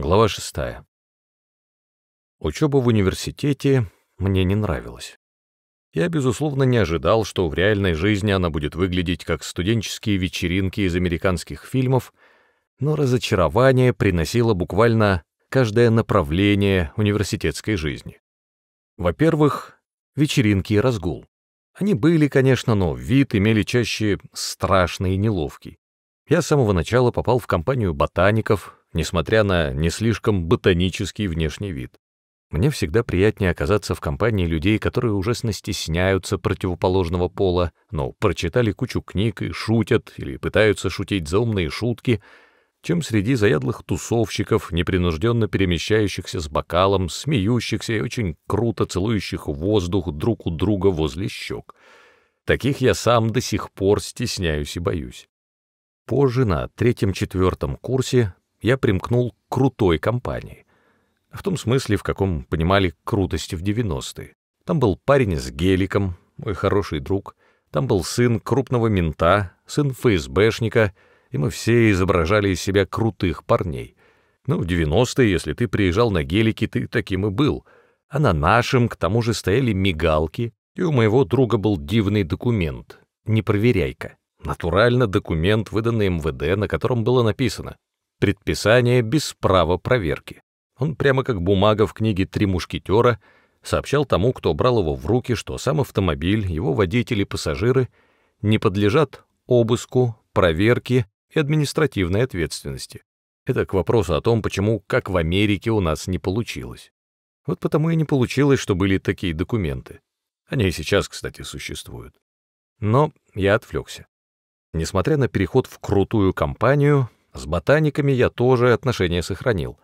Глава 6. Учеба в университете мне не нравилась. Я, безусловно, не ожидал, что в реальной жизни она будет выглядеть как студенческие вечеринки из американских фильмов, но разочарование приносило буквально каждое направление университетской жизни. Во-первых, вечеринки и разгул. Они были, конечно, но вид имели чаще страшный и неловкий. Я с самого начала попал в компанию ботаников, несмотря на не слишком ботанический внешний вид. Мне всегда приятнее оказаться в компании людей, которые ужасно стесняются противоположного пола, но прочитали кучу книг и шутят или пытаются шутить заумные шутки, чем среди заядлых тусовщиков, непринужденно перемещающихся с бокалом, смеющихся и очень круто целующих воздух друг у друга возле щек. Таких я сам до сих пор стесняюсь и боюсь. Позже, на третьем-четвертом курсе, я примкнул к крутой компании. В том смысле, в каком понимали крутости в 90-е. Там был парень с геликом, мой хороший друг. Там был сын крупного мента, сын ФСБшника, и мы все изображали из себя крутых парней. Ну, в 90-е, если ты приезжал на гелике, ты таким и был. А на нашем, к тому же, стояли мигалки, и у моего друга был дивный документ. Не проверяй-ка. Натурально документ, выданный МВД, на котором было написано Предписание без права проверки. Он прямо как бумага в книге «Три мушкетера» сообщал тому, кто брал его в руки, что сам автомобиль, его водители, пассажиры не подлежат обыску, проверке и административной ответственности. Это к вопросу о том, почему, как в Америке, у нас не получилось. Вот потому и не получилось, что были такие документы. Они и сейчас, кстати, существуют. Но я отвлекся. Несмотря на переход в крутую компанию, с ботаниками я тоже отношения сохранил.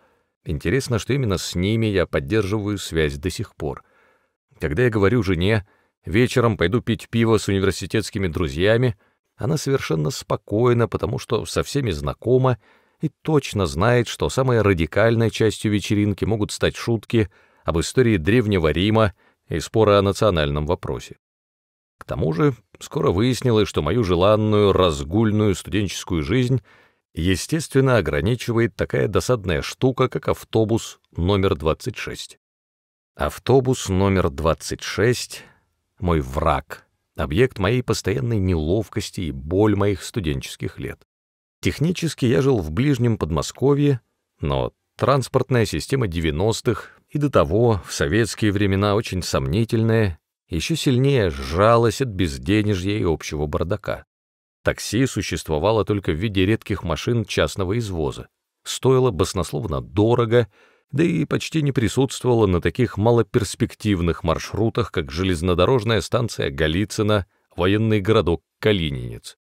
Интересно, что именно с ними я поддерживаю связь до сих пор. Когда я говорю жене, вечером пойду пить пиво с университетскими друзьями, она совершенно спокойна, потому что со всеми знакома и точно знает, что самой радикальной частью вечеринки могут стать шутки об истории Древнего Рима и споры о национальном вопросе. К тому же скоро выяснилось, что мою желанную разгульную студенческую жизнь — естественно, ограничивает такая досадная штука, как автобус номер 26. Автобус номер 26 — мой враг, объект моей постоянной неловкости и боль моих студенческих лет. Технически я жил в ближнем Подмосковье, но транспортная система 90-х и до того в советские времена очень сомнительная еще сильнее сжалась от безденежья и общего бардака. Такси существовало только в виде редких машин частного извоза, стоило баснословно дорого, да и почти не присутствовало на таких малоперспективных маршрутах, как железнодорожная станция Голицына, военный городок Калининец.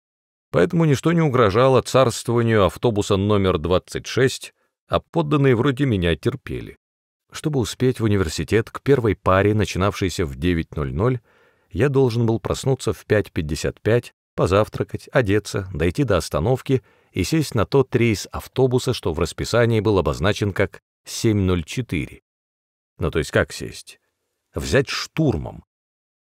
Поэтому ничто не угрожало царствованию автобуса номер 26, а подданные вроде меня терпели. Чтобы успеть в университет к первой паре, начинавшейся в 9.00, я должен был проснуться в 5.55, позавтракать, одеться, дойти до остановки и сесть на тот рейс автобуса, что в расписании был обозначен как 7.04. Ну то есть как сесть? Взять штурмом.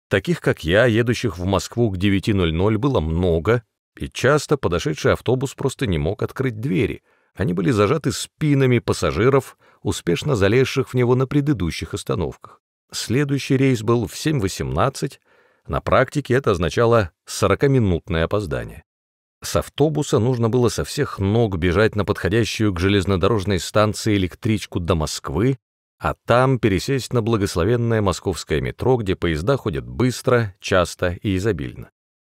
Таких, как я, едущих в Москву к 9.00 было много, и часто подошедший автобус просто не мог открыть двери. Они были зажаты спинами пассажиров, успешно залезших в него на предыдущих остановках. Следующий рейс был в 7.18, на практике это означало 40-минутное опоздание. С автобуса нужно было со всех ног бежать на подходящую к железнодорожной станции электричку до Москвы, а там пересесть на благословенное московское метро, где поезда ходят быстро, часто и изобильно.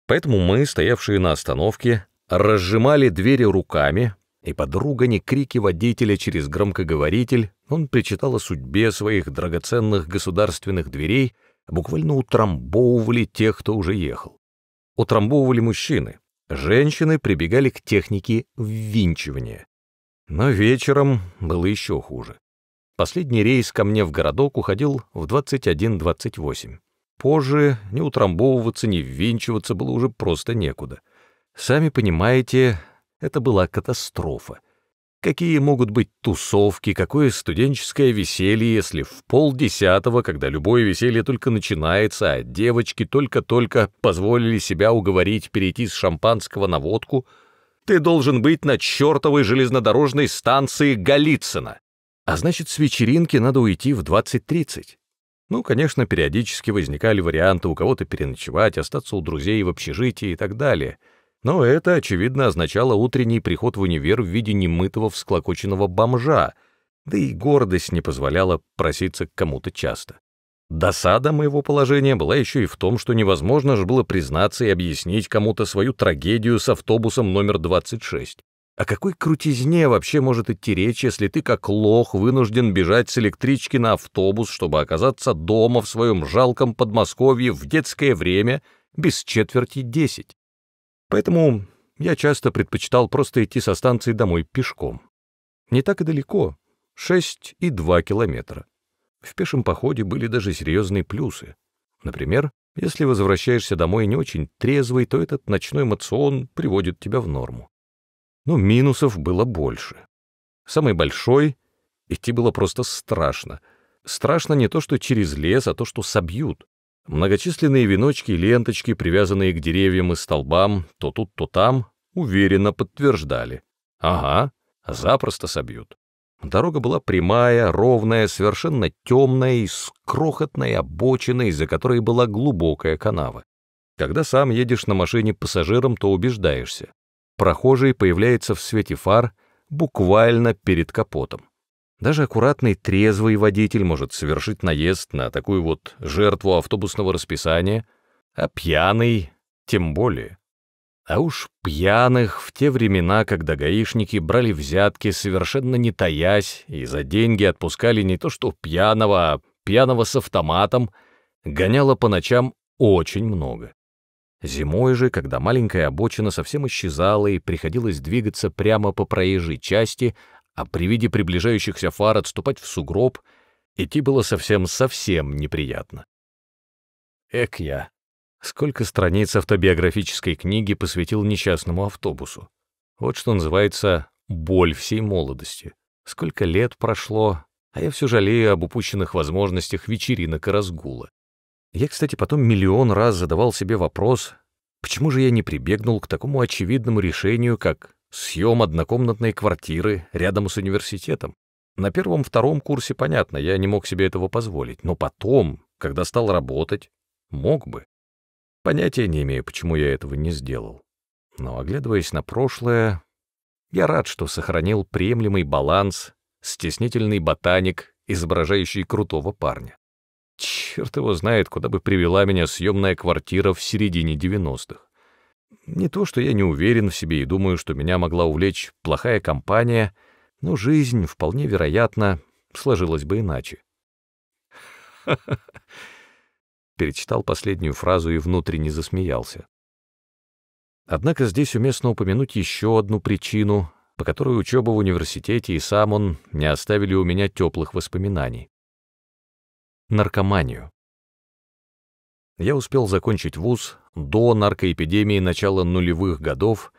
Поэтому мы, стоявшие на остановке, разжимали двери руками, и подруга не крики водителя через громкоговоритель он причитал о судьбе своих драгоценных государственных дверей буквально утрамбовывали тех, кто уже ехал. Утрамбовывали мужчины, женщины прибегали к технике ввинчивания. Но вечером было еще хуже. Последний рейс ко мне в городок уходил в 21.28. Позже ни утрамбовываться, ни ввинчиваться было уже просто некуда. Сами понимаете, это была катастрофа. Какие могут быть тусовки, какое студенческое веселье, если в полдесятого, когда любое веселье только начинается, а девочки только-только позволили себя уговорить перейти с шампанского на водку, ты должен быть на чертовой железнодорожной станции Голицына. А значит, с вечеринки надо уйти в 20.30. Ну, конечно, периодически возникали варианты у кого-то переночевать, остаться у друзей в общежитии и так далее — но это, очевидно, означало утренний приход в универ в виде немытого всклокоченного бомжа, да и гордость не позволяла проситься к кому-то часто. Досада моего положения была еще и в том, что невозможно же было признаться и объяснить кому-то свою трагедию с автобусом номер 26. О какой крутизне вообще может идти речь, если ты как лох вынужден бежать с электрички на автобус, чтобы оказаться дома в своем жалком Подмосковье в детское время без четверти десять? Поэтому я часто предпочитал просто идти со станции домой пешком. Не так и далеко, 6,2 километра. В пешем походе были даже серьезные плюсы. Например, если возвращаешься домой не очень трезвый, то этот ночной эмоцион приводит тебя в норму. Но минусов было больше. Самый большой — идти было просто страшно. Страшно не то, что через лес, а то, что собьют. Многочисленные веночки и ленточки, привязанные к деревьям и столбам, то тут, то там, уверенно подтверждали. Ага, запросто собьют. Дорога была прямая, ровная, совершенно темная и с крохотной обочиной, из-за которой была глубокая канава. Когда сам едешь на машине пассажиром, то убеждаешься. Прохожий появляется в свете фар буквально перед капотом. Даже аккуратный трезвый водитель может совершить наезд на такую вот жертву автобусного расписания, а пьяный тем более. А уж пьяных в те времена, когда гаишники брали взятки, совершенно не таясь, и за деньги отпускали не то что пьяного, а пьяного с автоматом, гоняло по ночам очень много. Зимой же, когда маленькая обочина совсем исчезала и приходилось двигаться прямо по проезжей части, а при виде приближающихся фар отступать в сугроб идти было совсем-совсем неприятно. Эк я, сколько страниц автобиографической книги посвятил несчастному автобусу. Вот что называется «боль всей молодости». Сколько лет прошло, а я все жалею об упущенных возможностях вечеринок и разгула. Я, кстати, потом миллион раз задавал себе вопрос, почему же я не прибегнул к такому очевидному решению, как Съем однокомнатной квартиры рядом с университетом. На первом-втором курсе, понятно, я не мог себе этого позволить, но потом, когда стал работать, мог бы. Понятия не имею, почему я этого не сделал. Но, оглядываясь на прошлое, я рад, что сохранил приемлемый баланс, стеснительный ботаник, изображающий крутого парня. Черт его знает, куда бы привела меня съемная квартира в середине 90-х. Не то, что я не уверен в себе и думаю, что меня могла увлечь плохая компания, но жизнь, вполне вероятно, сложилась бы иначе. Перечитал последнюю фразу и внутренне засмеялся. Однако здесь уместно упомянуть еще одну причину, по которой учеба в университете и сам он не оставили у меня теплых воспоминаний. Наркоманию. Я успел закончить вуз до наркоэпидемии начала нулевых годов,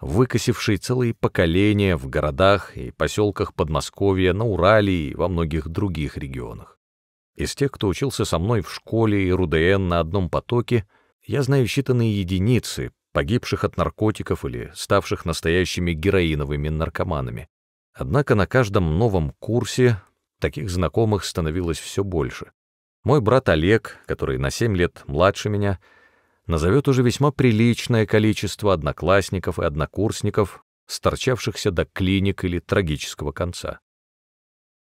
выкосившей целые поколения в городах и поселках Подмосковья, на Урале и во многих других регионах. Из тех, кто учился со мной в школе и РУДН на одном потоке, я знаю считанные единицы, погибших от наркотиков или ставших настоящими героиновыми наркоманами. Однако на каждом новом курсе таких знакомых становилось все больше. Мой брат Олег, который на 7 лет младше меня, назовет уже весьма приличное количество одноклассников и однокурсников, сторчавшихся до клиник или трагического конца.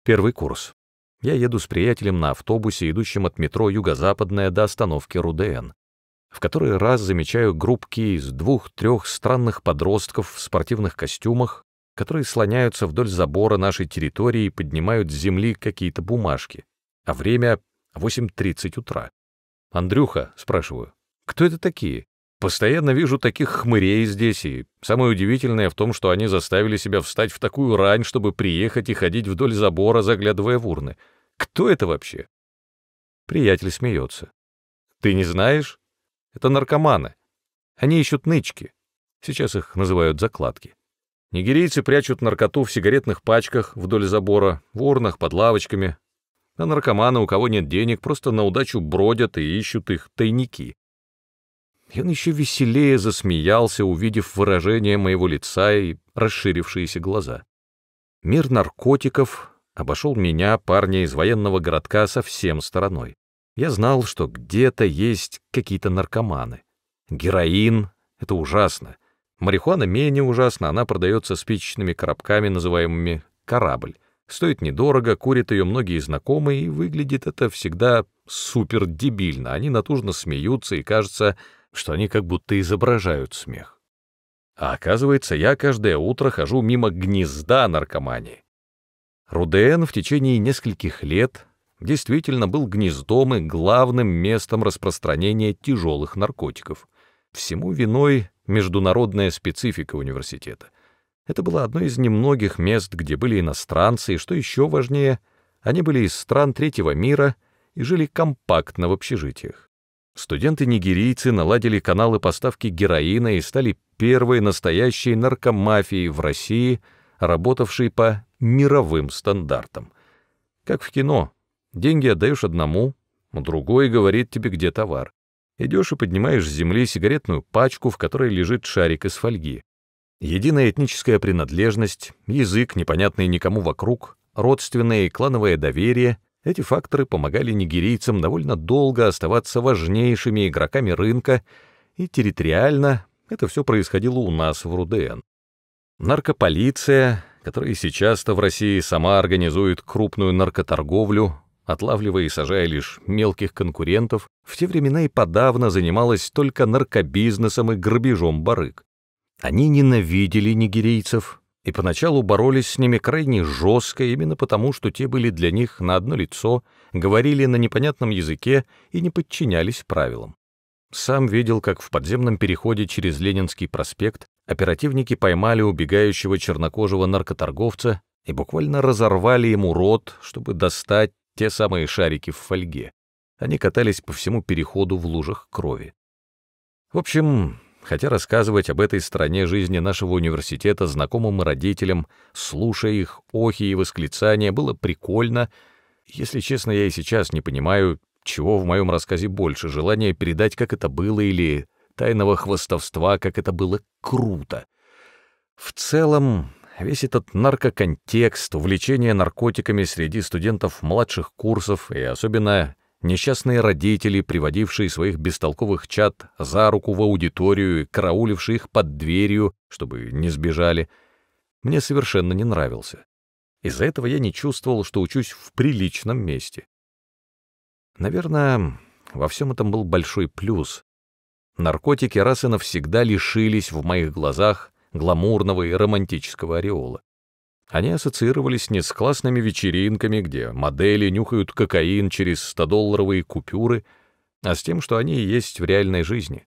Первый курс. Я еду с приятелем на автобусе, идущем от метро юго западное до остановки РУДН. В который раз замечаю группки из двух-трех странных подростков в спортивных костюмах, которые слоняются вдоль забора нашей территории и поднимают с земли какие-то бумажки, а время 8.30 утра. «Андрюха», — спрашиваю, — «кто это такие? Постоянно вижу таких хмырей здесь, и самое удивительное в том, что они заставили себя встать в такую рань, чтобы приехать и ходить вдоль забора, заглядывая в урны. Кто это вообще?» Приятель смеется. «Ты не знаешь? Это наркоманы. Они ищут нычки. Сейчас их называют закладки. Нигерийцы прячут наркоту в сигаретных пачках вдоль забора, в урнах, под лавочками, а наркоманы, у кого нет денег, просто на удачу бродят и ищут их тайники. И он еще веселее засмеялся, увидев выражение моего лица и расширившиеся глаза. Мир наркотиков обошел меня, парня из военного городка, совсем стороной. Я знал, что где-то есть какие-то наркоманы. Героин — это ужасно. Марихуана менее ужасна, она продается спичечными коробками, называемыми «корабль». Стоит недорого, курят ее многие знакомые, и выглядит это всегда супер дебильно. Они натужно смеются, и кажется, что они как будто изображают смех. А оказывается, я каждое утро хожу мимо гнезда наркомании. Руден в течение нескольких лет действительно был гнездом и главным местом распространения тяжелых наркотиков. Всему виной международная специфика университета — это было одно из немногих мест, где были иностранцы, и, что еще важнее, они были из стран третьего мира и жили компактно в общежитиях. Студенты-нигерийцы наладили каналы поставки героина и стали первой настоящей наркомафией в России, работавшей по мировым стандартам. Как в кино, деньги отдаешь одному, другой говорит тебе, где товар. Идешь и поднимаешь с земли сигаретную пачку, в которой лежит шарик из фольги. Единая этническая принадлежность, язык, непонятный никому вокруг, родственное и клановое доверие — эти факторы помогали нигерийцам довольно долго оставаться важнейшими игроками рынка, и территориально это все происходило у нас в Руден. Наркополиция, которая сейчас-то в России сама организует крупную наркоторговлю, отлавливая и сажая лишь мелких конкурентов, в те времена и подавно занималась только наркобизнесом и грабежом барыг. Они ненавидели нигерийцев и поначалу боролись с ними крайне жестко именно потому, что те были для них на одно лицо, говорили на непонятном языке и не подчинялись правилам. Сам видел, как в подземном переходе через Ленинский проспект оперативники поймали убегающего чернокожего наркоторговца и буквально разорвали ему рот, чтобы достать те самые шарики в фольге. Они катались по всему переходу в лужах крови. В общем, хотя рассказывать об этой стране жизни нашего университета знакомым родителям, слушая их охи и восклицания, было прикольно. Если честно, я и сейчас не понимаю, чего в моем рассказе больше, желания передать, как это было, или тайного хвостовства, как это было круто. В целом, весь этот наркоконтекст, увлечение наркотиками среди студентов младших курсов и особенно несчастные родители, приводившие своих бестолковых чад за руку в аудиторию и караулившие их под дверью, чтобы не сбежали, мне совершенно не нравился. Из-за этого я не чувствовал, что учусь в приличном месте. Наверное, во всем этом был большой плюс. Наркотики раз и навсегда лишились в моих глазах гламурного и романтического ореола. Они ассоциировались не с классными вечеринками, где модели нюхают кокаин через 100-долларовые купюры, а с тем, что они и есть в реальной жизни.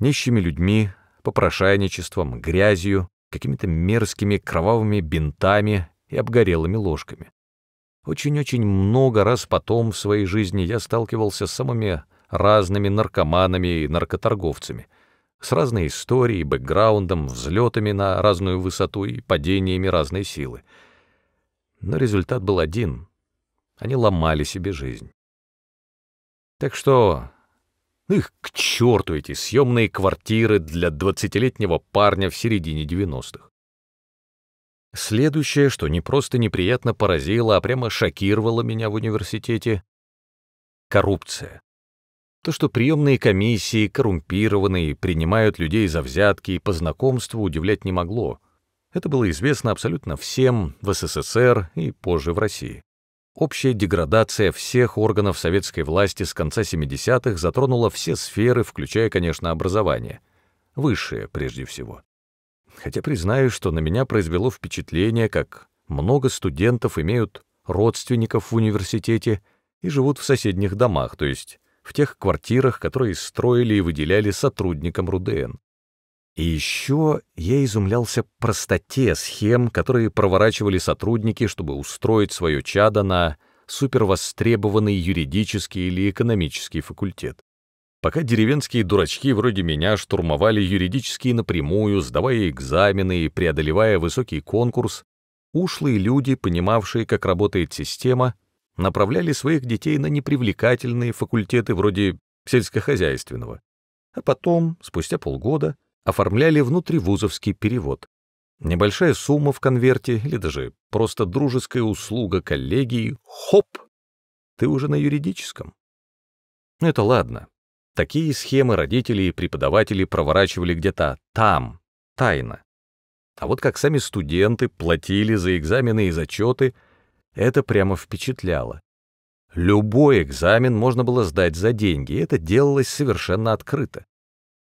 Нищими людьми, попрошайничеством, грязью, какими-то мерзкими кровавыми бинтами и обгорелыми ложками. Очень-очень много раз потом в своей жизни я сталкивался с самыми разными наркоманами и наркоторговцами — с разной историей, бэкграундом, взлетами на разную высоту и падениями разной силы. Но результат был один — они ломали себе жизнь. Так что ну их к черту эти съемные квартиры для двадцатилетнего парня в середине 90-х. Следующее, что не просто неприятно поразило, а прямо шокировало меня в университете — коррупция. То, что приемные комиссии коррумпированы и принимают людей за взятки и по знакомству, удивлять не могло. Это было известно абсолютно всем в СССР и позже в России. Общая деградация всех органов советской власти с конца 70-х затронула все сферы, включая, конечно, образование. Высшее, прежде всего. Хотя признаю, что на меня произвело впечатление, как много студентов имеют родственников в университете и живут в соседних домах, то есть в тех квартирах, которые строили и выделяли сотрудникам РУДН. И еще я изумлялся простоте схем, которые проворачивали сотрудники, чтобы устроить свое чадо на супервостребованный юридический или экономический факультет. Пока деревенские дурачки вроде меня штурмовали юридические напрямую, сдавая экзамены и преодолевая высокий конкурс, ушлые люди, понимавшие, как работает система, направляли своих детей на непривлекательные факультеты вроде сельскохозяйственного, а потом, спустя полгода, оформляли внутривузовский перевод. Небольшая сумма в конверте или даже просто дружеская услуга коллегии — хоп! Ты уже на юридическом. Ну, это ладно. Такие схемы родители и преподаватели проворачивали где-то там, тайно. А вот как сами студенты платили за экзамены и зачеты — это прямо впечатляло. Любой экзамен можно было сдать за деньги, и это делалось совершенно открыто.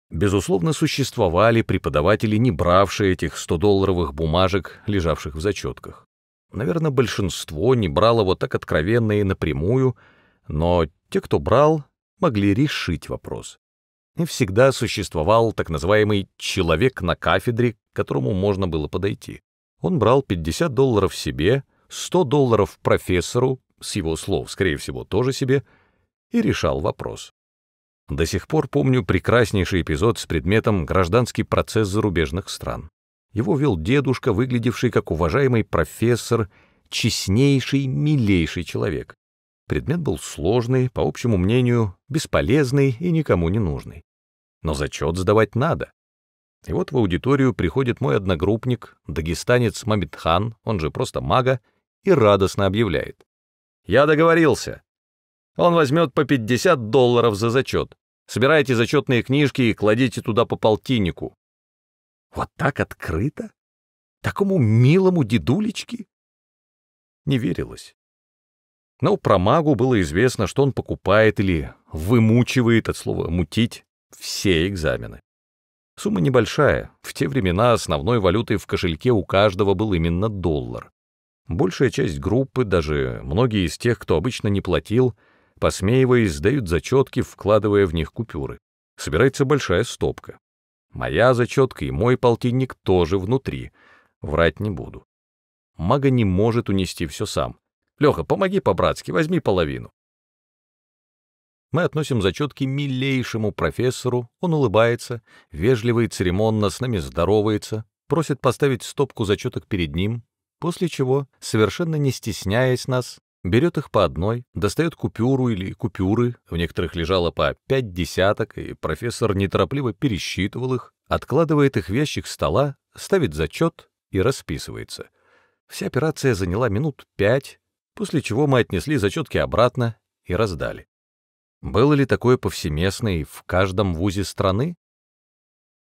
Безусловно, существовали преподаватели, не бравшие этих 100-долларовых бумажек, лежавших в зачетках. Наверное, большинство не брало вот так откровенно и напрямую, но те, кто брал, могли решить вопрос. И всегда существовал так называемый «человек на кафедре», к которому можно было подойти. Он брал 50 долларов себе, 100 долларов профессору, с его слов, скорее всего, тоже себе, и решал вопрос. До сих пор помню прекраснейший эпизод с предметом «Гражданский процесс зарубежных стран». Его вел дедушка, выглядевший как уважаемый профессор, честнейший, милейший человек. Предмет был сложный, по общему мнению, бесполезный и никому не нужный. Но зачет сдавать надо. И вот в аудиторию приходит мой одногруппник, дагестанец Мамедхан, он же просто мага, и радостно объявляет. «Я договорился. Он возьмет по 50 долларов за зачет. Собирайте зачетные книжки и кладите туда по полтиннику». Вот так открыто? Такому милому дедулечке? Не верилось. Но про магу было известно, что он покупает или вымучивает от слова «мутить» все экзамены. Сумма небольшая. В те времена основной валютой в кошельке у каждого был именно доллар. Большая часть группы, даже многие из тех, кто обычно не платил, посмеиваясь, сдают зачетки, вкладывая в них купюры. Собирается большая стопка. Моя зачетка и мой полтинник тоже внутри. Врать не буду. Мага не может унести все сам. Леха, помоги по-братски, возьми половину. Мы относим зачетки милейшему профессору, он улыбается, вежливо и церемонно с нами здоровается, просит поставить стопку зачеток перед ним, после чего, совершенно не стесняясь нас, берет их по одной, достает купюру или купюры, в некоторых лежало по пять десяток, и профессор неторопливо пересчитывал их, откладывает их в ящик стола, ставит зачет и расписывается. Вся операция заняла минут пять, после чего мы отнесли зачетки обратно и раздали. Было ли такое повсеместно и в каждом вузе страны?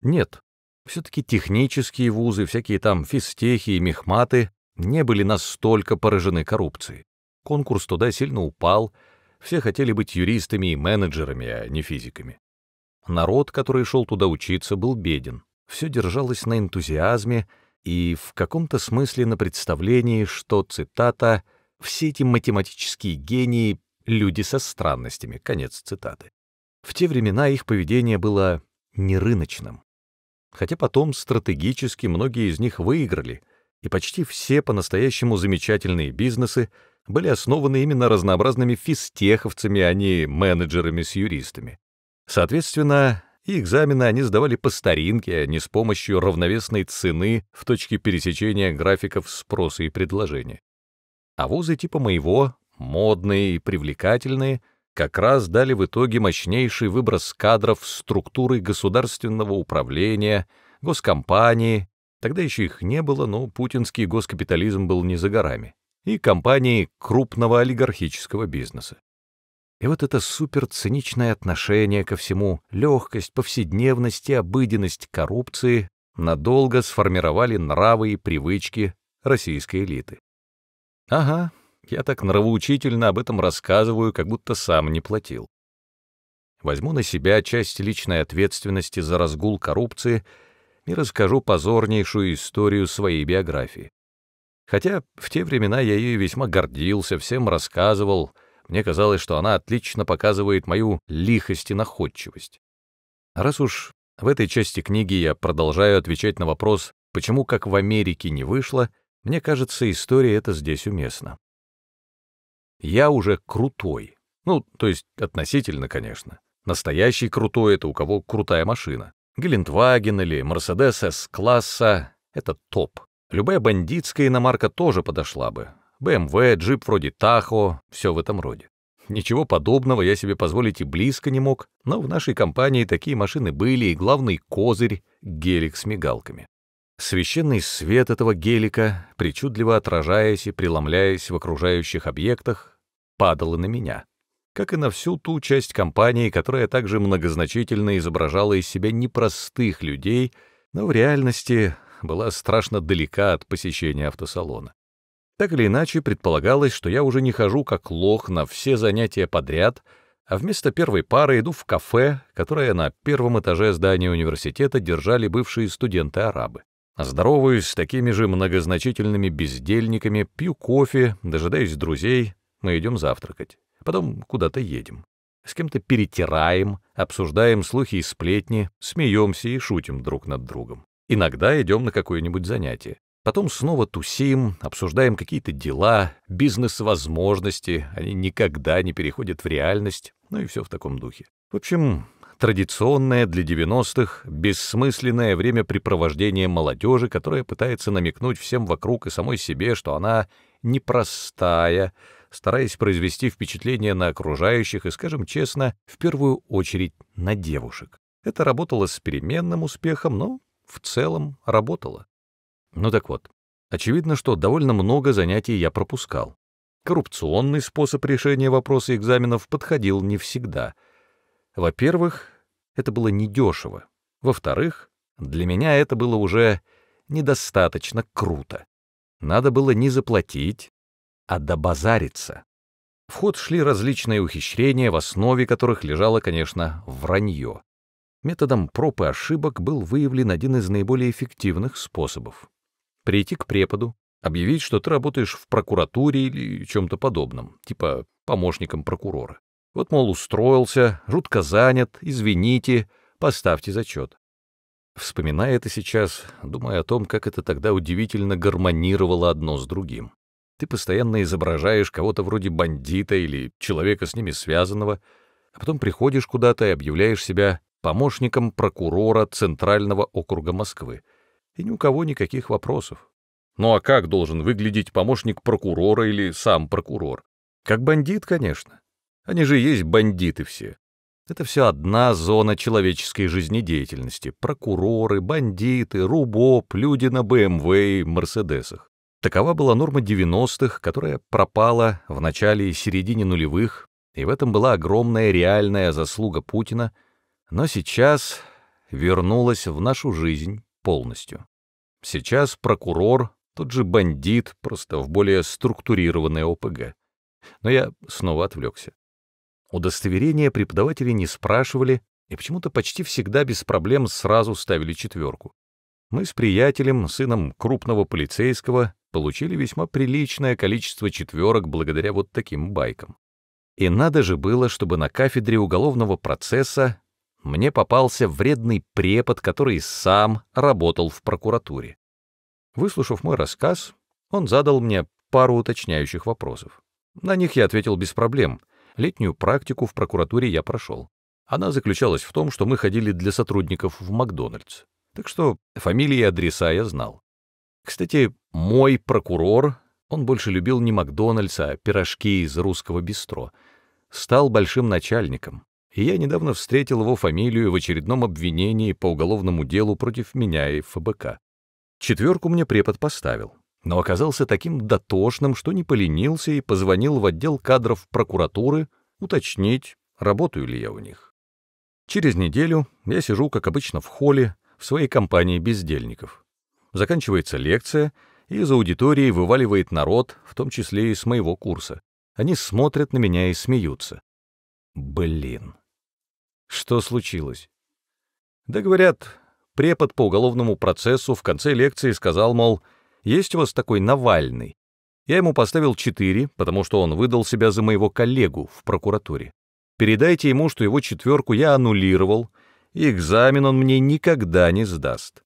Нет. Все-таки технические вузы, всякие там физтехи и мехматы не были настолько поражены коррупцией. Конкурс туда сильно упал, все хотели быть юристами и менеджерами, а не физиками. Народ, который шел туда учиться, был беден. Все держалось на энтузиазме и в каком-то смысле на представлении, что, цитата, «все эти математические гении — люди со странностями», конец цитаты. В те времена их поведение было нерыночным. Хотя потом стратегически многие из них выиграли, и почти все по-настоящему замечательные бизнесы были основаны именно разнообразными физтеховцами, а не менеджерами с юристами. Соответственно, и экзамены они сдавали по старинке, а не с помощью равновесной цены в точке пересечения графиков спроса и предложения. А вузы типа моего, модные и привлекательные, как раз дали в итоге мощнейший выброс кадров в структуры государственного управления, госкомпании Тогда еще их не было, но путинский госкапитализм был не за горами. И компании крупного олигархического бизнеса. И вот это суперциничное отношение ко всему, легкость, повседневность и обыденность коррупции надолго сформировали нравы и привычки российской элиты. Ага, я так нравоучительно об этом рассказываю, как будто сам не платил. Возьму на себя часть личной ответственности за разгул коррупции — и расскажу позорнейшую историю своей биографии. Хотя в те времена я ею весьма гордился, всем рассказывал, мне казалось, что она отлично показывает мою лихость и находчивость. раз уж в этой части книги я продолжаю отвечать на вопрос, почему как в Америке не вышло, мне кажется, история эта здесь уместна. Я уже крутой. Ну, то есть относительно, конечно. Настоящий крутой — это у кого крутая машина. Гелендваген или Мерседес С-класса — это топ. Любая бандитская иномарка тоже подошла бы. БМВ, джип вроде Тахо, все в этом роде. Ничего подобного я себе позволить и близко не мог, но в нашей компании такие машины были, и главный козырь — гелик с мигалками. Священный свет этого гелика, причудливо отражаясь и преломляясь в окружающих объектах, падал и на меня как и на всю ту часть компании, которая также многозначительно изображала из себя непростых людей, но в реальности была страшно далека от посещения автосалона. Так или иначе, предполагалось, что я уже не хожу как лох на все занятия подряд, а вместо первой пары иду в кафе, которое на первом этаже здания университета держали бывшие студенты-арабы. Здороваюсь с такими же многозначительными бездельниками, пью кофе, дожидаюсь друзей, мы идем завтракать потом куда-то едем. С кем-то перетираем, обсуждаем слухи и сплетни, смеемся и шутим друг над другом. Иногда идем на какое-нибудь занятие. Потом снова тусим, обсуждаем какие-то дела, бизнес-возможности, они никогда не переходят в реальность, ну и все в таком духе. В общем, традиционное для 90-х бессмысленное времяпрепровождение молодежи, которая пытается намекнуть всем вокруг и самой себе, что она непростая, стараясь произвести впечатление на окружающих и, скажем честно, в первую очередь на девушек. Это работало с переменным успехом, но в целом работало. Ну так вот, очевидно, что довольно много занятий я пропускал. Коррупционный способ решения вопроса экзаменов подходил не всегда. Во-первых, это было недешево. Во-вторых, для меня это было уже недостаточно круто. Надо было не заплатить, а добазариться. В ход шли различные ухищрения, в основе которых лежало, конечно, вранье. Методом проб и ошибок был выявлен один из наиболее эффективных способов. Прийти к преподу, объявить, что ты работаешь в прокуратуре или чем-то подобном, типа помощником прокурора. Вот, мол, устроился, жутко занят, извините, поставьте зачет. Вспоминая это сейчас, думая о том, как это тогда удивительно гармонировало одно с другим. Ты постоянно изображаешь кого-то вроде бандита или человека с ними связанного, а потом приходишь куда-то и объявляешь себя помощником прокурора Центрального округа Москвы. И ни у кого никаких вопросов. Ну а как должен выглядеть помощник прокурора или сам прокурор? Как бандит, конечно. Они же есть бандиты все. Это все одна зона человеческой жизнедеятельности. Прокуроры, бандиты, рубоп, люди на БМВ и Мерседесах. Такова была норма 90-х, которая пропала в начале и середине нулевых, и в этом была огромная реальная заслуга Путина, но сейчас вернулась в нашу жизнь полностью. Сейчас прокурор, тот же бандит, просто в более структурированное ОПГ. Но я снова отвлекся. Удостоверения преподаватели не спрашивали и почему-то почти всегда без проблем сразу ставили четверку. Мы с приятелем, сыном крупного полицейского, получили весьма приличное количество четверок благодаря вот таким байкам. И надо же было, чтобы на кафедре уголовного процесса мне попался вредный препод, который сам работал в прокуратуре. Выслушав мой рассказ, он задал мне пару уточняющих вопросов. На них я ответил без проблем. Летнюю практику в прокуратуре я прошел. Она заключалась в том, что мы ходили для сотрудников в Макдональдс. Так что фамилии и адреса я знал. Кстати, мой прокурор, он больше любил не Макдональдса, а пирожки из русского бистро, стал большим начальником, и я недавно встретил его фамилию в очередном обвинении по уголовному делу против меня и ФБК. Четверку мне препод поставил, но оказался таким дотошным, что не поленился и позвонил в отдел кадров прокуратуры уточнить, работаю ли я у них. Через неделю я сижу, как обычно, в холле в своей компании бездельников. Заканчивается лекция — из аудитории вываливает народ, в том числе и с моего курса. Они смотрят на меня и смеются. Блин. Что случилось? Да говорят, препод по уголовному процессу в конце лекции сказал, мол, есть у вас такой Навальный. Я ему поставил четыре, потому что он выдал себя за моего коллегу в прокуратуре. Передайте ему, что его четверку я аннулировал, и экзамен он мне никогда не сдаст.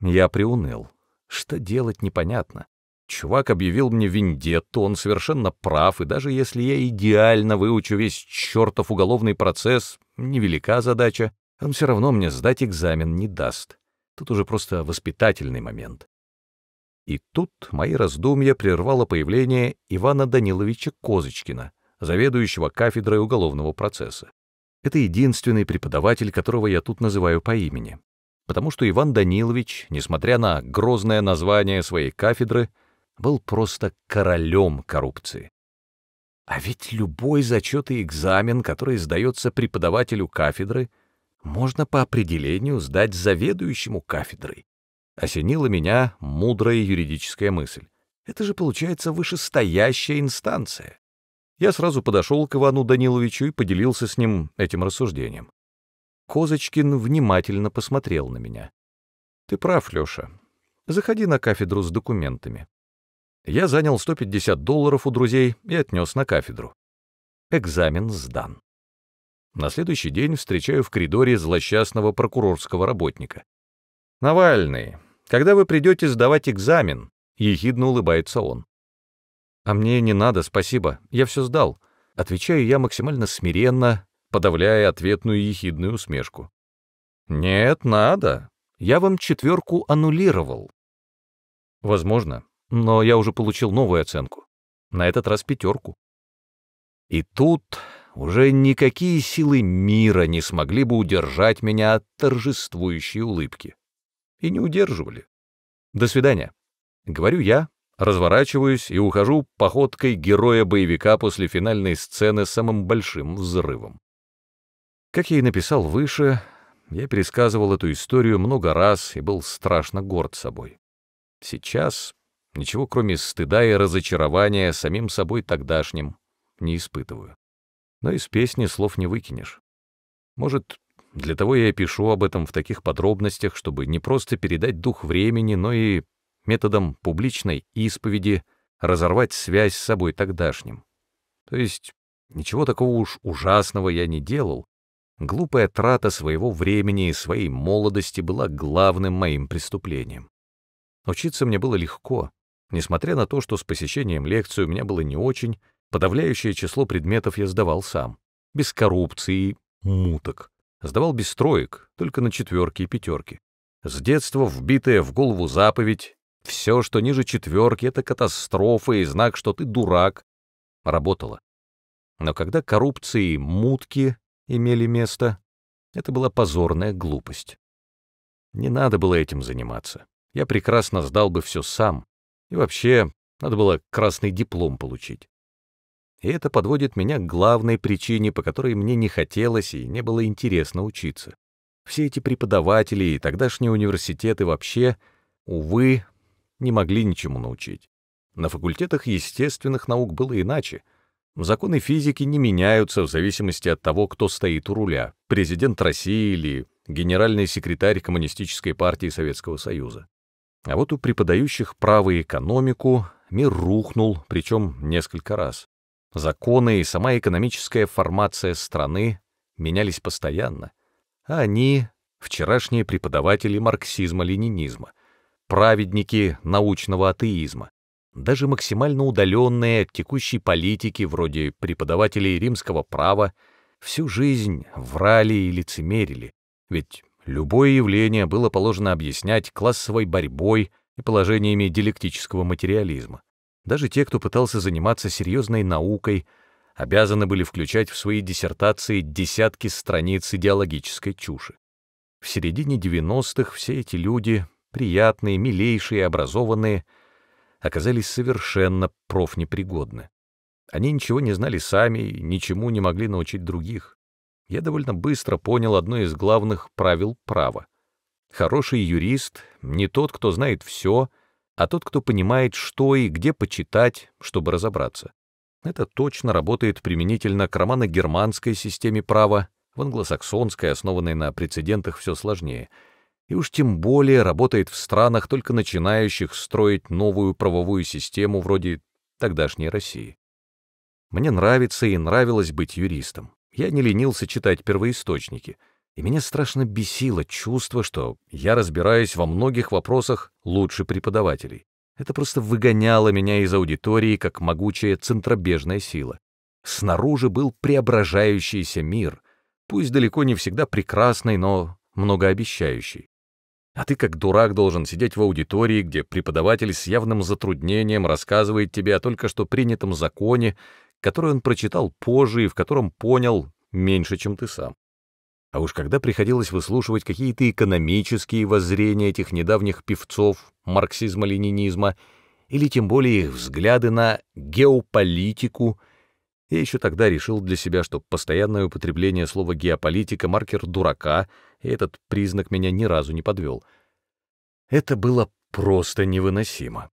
Я приуныл. Что делать, непонятно. Чувак объявил мне вендетту, он совершенно прав, и даже если я идеально выучу весь чертов уголовный процесс, невелика задача, он все равно мне сдать экзамен не даст. Тут уже просто воспитательный момент. И тут мои раздумья прервало появление Ивана Даниловича Козочкина, заведующего кафедрой уголовного процесса. Это единственный преподаватель, которого я тут называю по имени потому что Иван Данилович, несмотря на грозное название своей кафедры, был просто королем коррупции. А ведь любой зачет и экзамен, который сдается преподавателю кафедры, можно по определению сдать заведующему кафедрой. Осенила меня мудрая юридическая мысль. Это же получается вышестоящая инстанция. Я сразу подошел к Ивану Даниловичу и поделился с ним этим рассуждением. Козочкин внимательно посмотрел на меня. «Ты прав, Лёша. Заходи на кафедру с документами». Я занял 150 долларов у друзей и отнес на кафедру. Экзамен сдан. На следующий день встречаю в коридоре злосчастного прокурорского работника. «Навальный, когда вы придете сдавать экзамен?» — ехидно улыбается он. «А мне не надо, спасибо, я все сдал». Отвечаю я максимально смиренно, подавляя ответную ехидную усмешку. «Нет, надо. Я вам четверку аннулировал». «Возможно, но я уже получил новую оценку. На этот раз пятерку». И тут уже никакие силы мира не смогли бы удержать меня от торжествующей улыбки. И не удерживали. «До свидания», — говорю я, разворачиваюсь и ухожу походкой героя-боевика после финальной сцены с самым большим взрывом. Как я и написал выше, я пересказывал эту историю много раз и был страшно горд собой. Сейчас ничего кроме стыда и разочарования самим собой тогдашним не испытываю. Но из песни слов не выкинешь. Может, для того я и пишу об этом в таких подробностях, чтобы не просто передать дух времени, но и методом публичной исповеди разорвать связь с собой тогдашним. То есть ничего такого уж ужасного я не делал, Глупая трата своего времени и своей молодости была главным моим преступлением. Учиться мне было легко, несмотря на то, что с посещением лекции у меня было не очень, подавляющее число предметов я сдавал сам, без коррупции и муток. Сдавал без троек, только на четверки и пятерки. С детства вбитая в голову заповедь «все, что ниже четверки, это катастрофа и знак, что ты дурак» работала. Но когда коррупции и мутки имели место, это была позорная глупость. Не надо было этим заниматься. Я прекрасно сдал бы все сам. И вообще, надо было красный диплом получить. И это подводит меня к главной причине, по которой мне не хотелось и не было интересно учиться. Все эти преподаватели и тогдашние университеты вообще, увы, не могли ничему научить. На факультетах естественных наук было иначе — Законы физики не меняются в зависимости от того, кто стоит у руля, президент России или генеральный секретарь Коммунистической партии Советского Союза. А вот у преподающих право и экономику мир рухнул, причем несколько раз. Законы и сама экономическая формация страны менялись постоянно, а они — вчерашние преподаватели марксизма-ленинизма, праведники научного атеизма, даже максимально удаленные от текущей политики, вроде преподавателей римского права, всю жизнь врали и лицемерили, ведь любое явление было положено объяснять классовой борьбой и положениями диалектического материализма. Даже те, кто пытался заниматься серьезной наукой, обязаны были включать в свои диссертации десятки страниц идеологической чуши. В середине 90-х все эти люди, приятные, милейшие, образованные — оказались совершенно профнепригодны. Они ничего не знали сами и ничему не могли научить других. Я довольно быстро понял одно из главных правил права. Хороший юрист — не тот, кто знает все, а тот, кто понимает, что и где почитать, чтобы разобраться. Это точно работает применительно к романо-германской системе права, в англосаксонской, основанной на прецедентах, все сложнее — и уж тем более работает в странах, только начинающих строить новую правовую систему вроде тогдашней России. Мне нравится и нравилось быть юристом. Я не ленился читать первоисточники, и меня страшно бесило чувство, что я разбираюсь во многих вопросах лучше преподавателей. Это просто выгоняло меня из аудитории как могучая центробежная сила. Снаружи был преображающийся мир, пусть далеко не всегда прекрасный, но многообещающий. А ты как дурак должен сидеть в аудитории, где преподаватель с явным затруднением рассказывает тебе о только что принятом законе, который он прочитал позже и в котором понял меньше, чем ты сам. А уж когда приходилось выслушивать какие-то экономические воззрения этих недавних певцов марксизма-ленинизма или тем более их взгляды на геополитику — я еще тогда решил для себя, что постоянное употребление слова «геополитика» — маркер дурака, и этот признак меня ни разу не подвел. Это было просто невыносимо.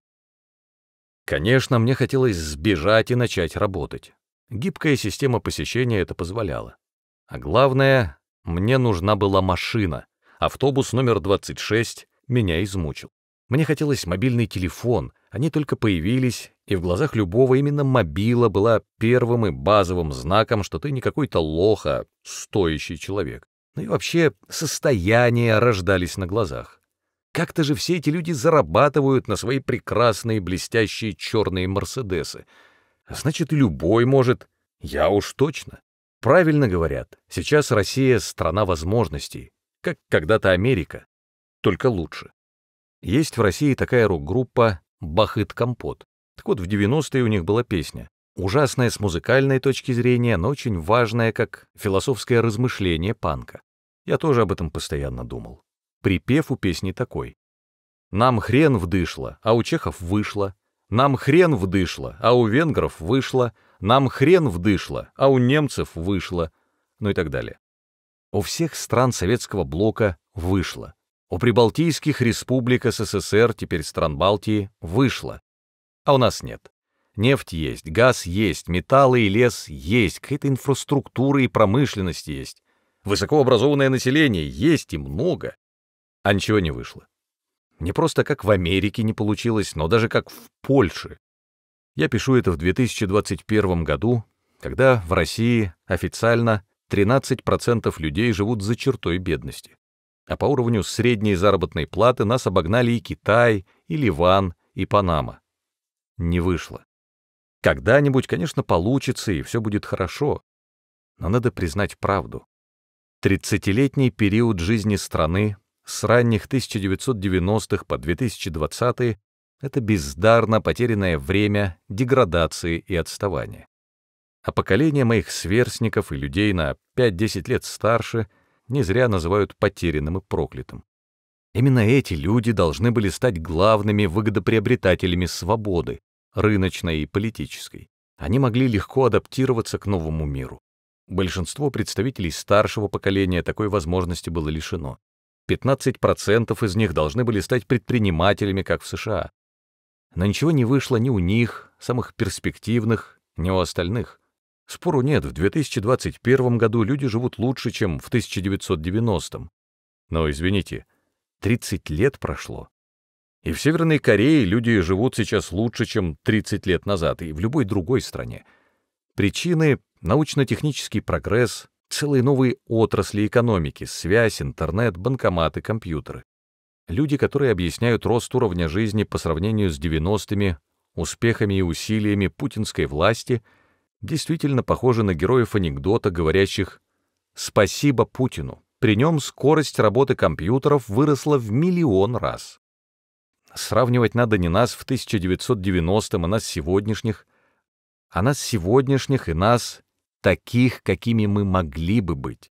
Конечно, мне хотелось сбежать и начать работать. Гибкая система посещения это позволяла. А главное, мне нужна была машина. Автобус номер 26 меня измучил. Мне хотелось мобильный телефон, они только появились, и в глазах любого именно мобила была первым и базовым знаком, что ты не какой-то лоха, стоящий человек. Ну и вообще состояния рождались на глазах. Как-то же все эти люди зарабатывают на свои прекрасные блестящие черные «Мерседесы». значит, любой может. Я уж точно. Правильно говорят, сейчас Россия — страна возможностей, как когда-то Америка, только лучше. Есть в России такая рок-группа «Бахыт Компот». Так вот, в 90-е у них была песня. Ужасная с музыкальной точки зрения, но очень важная, как философское размышление панка. Я тоже об этом постоянно думал. Припев у песни такой. «Нам хрен вдышло, а у чехов вышло. Нам хрен вдышло, а у венгров вышло. Нам хрен вдышло, а у немцев вышло». Ну и так далее. У всех стран советского блока вышло. У прибалтийских республик СССР, теперь стран Балтии, вышло. А у нас нет. Нефть есть, газ есть, металлы и лес есть, какая-то инфраструктура и промышленность есть. Высокообразованное население есть и много. А ничего не вышло. Не просто как в Америке не получилось, но даже как в Польше. Я пишу это в 2021 году, когда в России официально 13% людей живут за чертой бедности а по уровню средней заработной платы нас обогнали и Китай, и Ливан, и Панама. Не вышло. Когда-нибудь, конечно, получится, и все будет хорошо. Но надо признать правду. Тридцатилетний период жизни страны с ранних 1990-х по 2020-е — это бездарно потерянное время деградации и отставания. А поколение моих сверстников и людей на 5-10 лет старше не зря называют потерянным и проклятым. Именно эти люди должны были стать главными выгодоприобретателями свободы, рыночной и политической. Они могли легко адаптироваться к новому миру. Большинство представителей старшего поколения такой возможности было лишено. 15% из них должны были стать предпринимателями, как в США. Но ничего не вышло ни у них, самых перспективных, ни у остальных. Спору нет, в 2021 году люди живут лучше, чем в 1990. Но, извините, 30 лет прошло. И в Северной Корее люди живут сейчас лучше, чем 30 лет назад, и в любой другой стране. Причины — научно-технический прогресс, целые новые отрасли экономики, связь, интернет, банкоматы, компьютеры. Люди, которые объясняют рост уровня жизни по сравнению с 90-ми, успехами и усилиями путинской власти — действительно похожи на героев анекдота, говорящих «Спасибо Путину». При нем скорость работы компьютеров выросла в миллион раз. Сравнивать надо не нас в 1990-м а нас сегодняшних, а нас сегодняшних и нас таких, какими мы могли бы быть.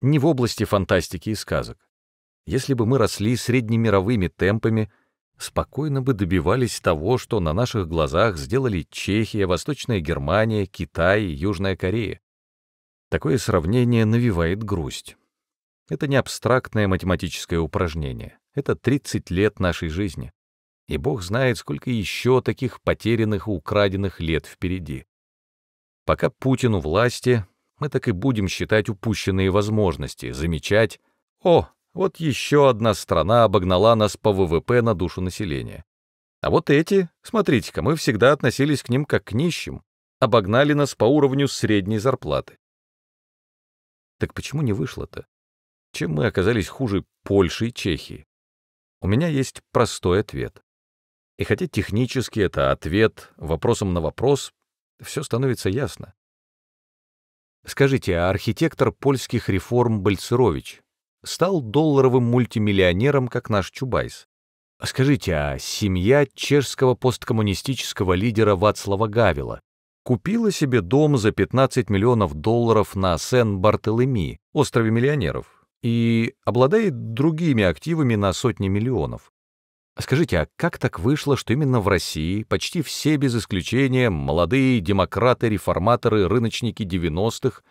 Не в области фантастики и сказок. Если бы мы росли среднемировыми темпами — спокойно бы добивались того, что на наших глазах сделали Чехия, Восточная Германия, Китай Южная Корея. Такое сравнение навевает грусть. Это не абстрактное математическое упражнение. Это 30 лет нашей жизни. И Бог знает, сколько еще таких потерянных и украденных лет впереди. Пока Путин у власти, мы так и будем считать упущенные возможности, замечать «О, вот еще одна страна обогнала нас по ВВП на душу населения. А вот эти, смотрите-ка, мы всегда относились к ним как к нищим, обогнали нас по уровню средней зарплаты. Так почему не вышло-то? Чем мы оказались хуже Польши и Чехии? У меня есть простой ответ. И хотя технически это ответ вопросом на вопрос, все становится ясно. Скажите, а архитектор польских реформ Бальцерович стал долларовым мультимиллионером, как наш Чубайс. А скажите, а семья чешского посткоммунистического лидера Вацлава Гавила купила себе дом за 15 миллионов долларов на Сен-Бартелеми, острове миллионеров, и обладает другими активами на сотни миллионов. А скажите, а как так вышло, что именно в России почти все без исключения молодые демократы-реформаторы-рыночники 90-х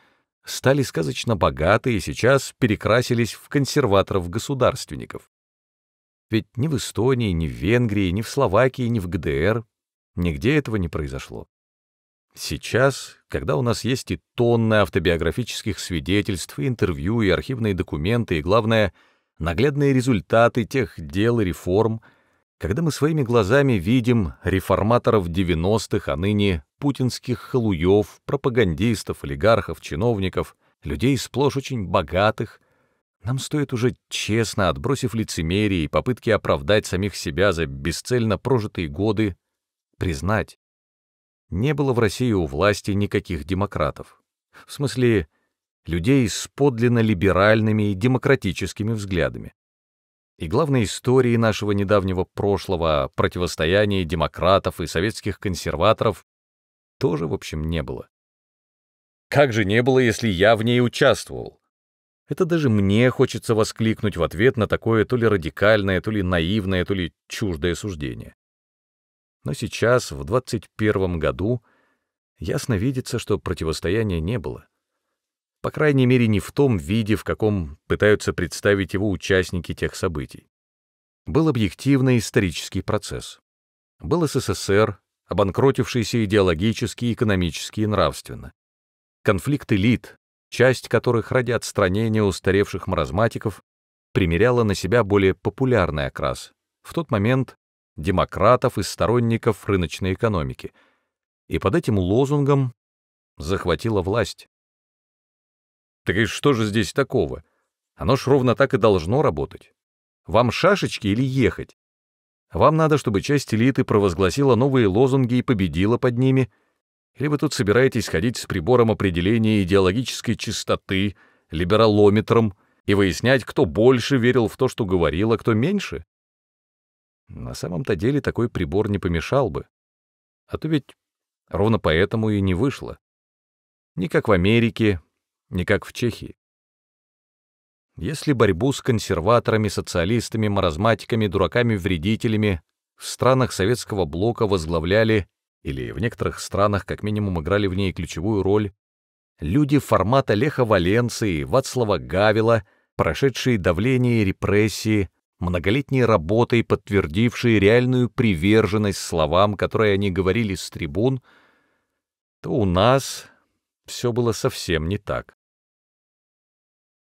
стали сказочно богаты и сейчас перекрасились в консерваторов-государственников. Ведь ни в Эстонии, ни в Венгрии, ни в Словакии, ни в ГДР нигде этого не произошло. Сейчас, когда у нас есть и тонны автобиографических свидетельств, и интервью, и архивные документы, и, главное, наглядные результаты тех дел и реформ — когда мы своими глазами видим реформаторов 90-х, а ныне путинских халуев, пропагандистов, олигархов, чиновников, людей сплошь очень богатых, нам стоит уже честно, отбросив лицемерие и попытки оправдать самих себя за бесцельно прожитые годы, признать, не было в России у власти никаких демократов. В смысле, людей с подлинно либеральными и демократическими взглядами и главной истории нашего недавнего прошлого о демократов и советских консерваторов тоже, в общем, не было. Как же не было, если я в ней участвовал? Это даже мне хочется воскликнуть в ответ на такое то ли радикальное, то ли наивное, то ли чуждое суждение. Но сейчас, в 21 году, ясно видится, что противостояния не было по крайней мере не в том виде, в каком пытаются представить его участники тех событий. Был объективный исторический процесс. Был СССР, обанкротившийся идеологически, экономически и нравственно. Конфликт элит, часть которых ради отстранения устаревших маразматиков примеряла на себя более популярный окрас, в тот момент демократов и сторонников рыночной экономики, и под этим лозунгом захватила власть. Так и что же здесь такого? Оно ж ровно так и должно работать. Вам шашечки или ехать? Вам надо, чтобы часть элиты провозгласила новые лозунги и победила под ними? Или вы тут собираетесь ходить с прибором определения идеологической чистоты, либералометром, и выяснять, кто больше верил в то, что говорил, а кто меньше? На самом-то деле такой прибор не помешал бы. А то ведь ровно поэтому и не вышло. Ни как в Америке, не как в Чехии. Если борьбу с консерваторами, социалистами, маразматиками, дураками-вредителями в странах советского блока возглавляли или в некоторых странах как минимум играли в ней ключевую роль люди формата Леха Валенции, Вацлава Гавила, прошедшие давление и репрессии, многолетней работой, подтвердившие реальную приверженность словам, которые они говорили с трибун, то у нас все было совсем не так.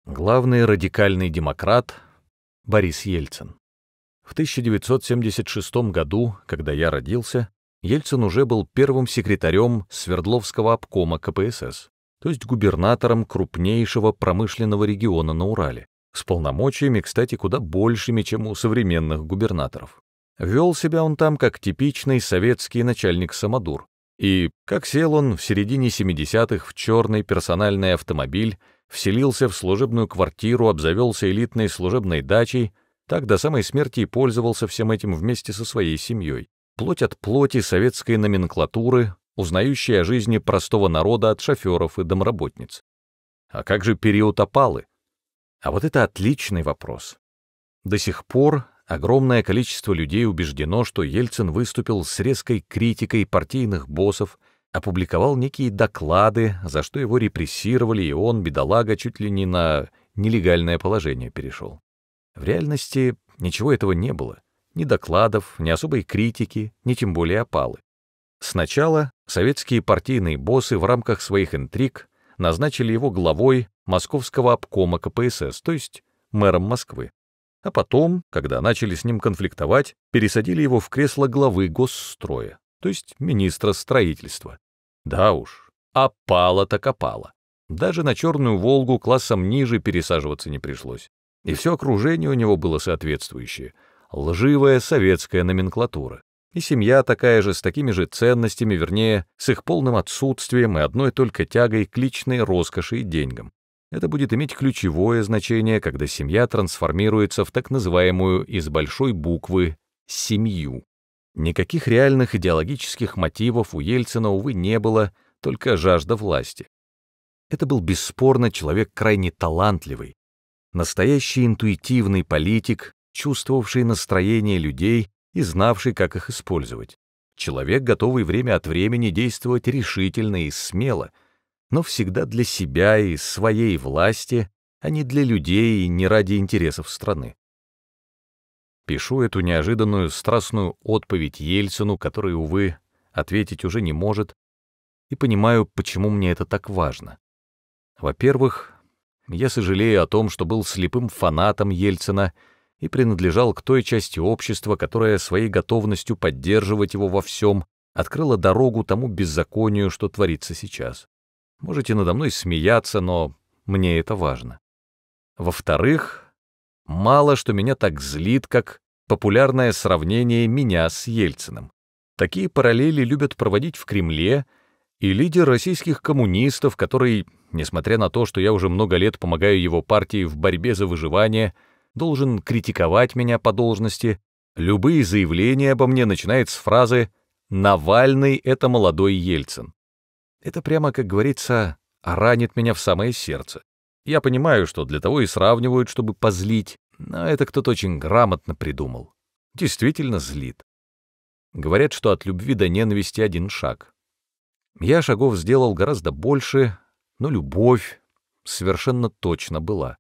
Главный радикальный демократ Борис Ельцин. В 1976 году, когда я родился, Ельцин уже был первым секретарем Свердловского обкома КПСС, то есть губернатором крупнейшего промышленного региона на Урале, с полномочиями, кстати, куда большими, чем у современных губернаторов. Вел себя он там как типичный советский начальник-самодур, и как сел он в середине 70-х в черный персональный автомобиль вселился в служебную квартиру, обзавелся элитной служебной дачей, так до самой смерти и пользовался всем этим вместе со своей семьей. Плоть от плоти советской номенклатуры, узнающей о жизни простого народа от шоферов и домработниц. А как же период опалы? А вот это отличный вопрос. До сих пор огромное количество людей убеждено, что Ельцин выступил с резкой критикой партийных боссов, опубликовал некие доклады, за что его репрессировали, и он, бедолага, чуть ли не на нелегальное положение перешел. В реальности ничего этого не было. Ни докладов, ни особой критики, ни тем более опалы. Сначала советские партийные боссы в рамках своих интриг назначили его главой московского обкома КПСС, то есть мэром Москвы. А потом, когда начали с ним конфликтовать, пересадили его в кресло главы госстроя то есть министра строительства. Да уж, опало так опало. Даже на черную «Волгу» классом ниже пересаживаться не пришлось. И все окружение у него было соответствующее. Лживая советская номенклатура. И семья такая же, с такими же ценностями, вернее, с их полным отсутствием и одной только тягой к личной роскоши и деньгам. Это будет иметь ключевое значение, когда семья трансформируется в так называемую из большой буквы «семью». Никаких реальных идеологических мотивов у Ельцина, увы, не было, только жажда власти. Это был бесспорно человек крайне талантливый, настоящий интуитивный политик, чувствовавший настроение людей и знавший, как их использовать. Человек, готовый время от времени действовать решительно и смело, но всегда для себя и своей власти, а не для людей и не ради интересов страны. Пишу эту неожиданную страстную отповедь Ельцину, который, увы, ответить уже не может, и понимаю, почему мне это так важно. Во-первых, я сожалею о том, что был слепым фанатом Ельцина и принадлежал к той части общества, которая своей готовностью поддерживать его во всем открыла дорогу тому беззаконию, что творится сейчас. Можете надо мной смеяться, но мне это важно. Во-вторых, Мало что меня так злит, как популярное сравнение меня с Ельциным. Такие параллели любят проводить в Кремле и лидер российских коммунистов, который, несмотря на то, что я уже много лет помогаю его партии в борьбе за выживание, должен критиковать меня по должности, любые заявления обо мне начинает с фразы «Навальный — это молодой Ельцин». Это прямо, как говорится, ранит меня в самое сердце. Я понимаю, что для того и сравнивают, чтобы позлить, но это кто-то очень грамотно придумал. Действительно злит. Говорят, что от любви до ненависти один шаг. Я шагов сделал гораздо больше, но любовь совершенно точно была.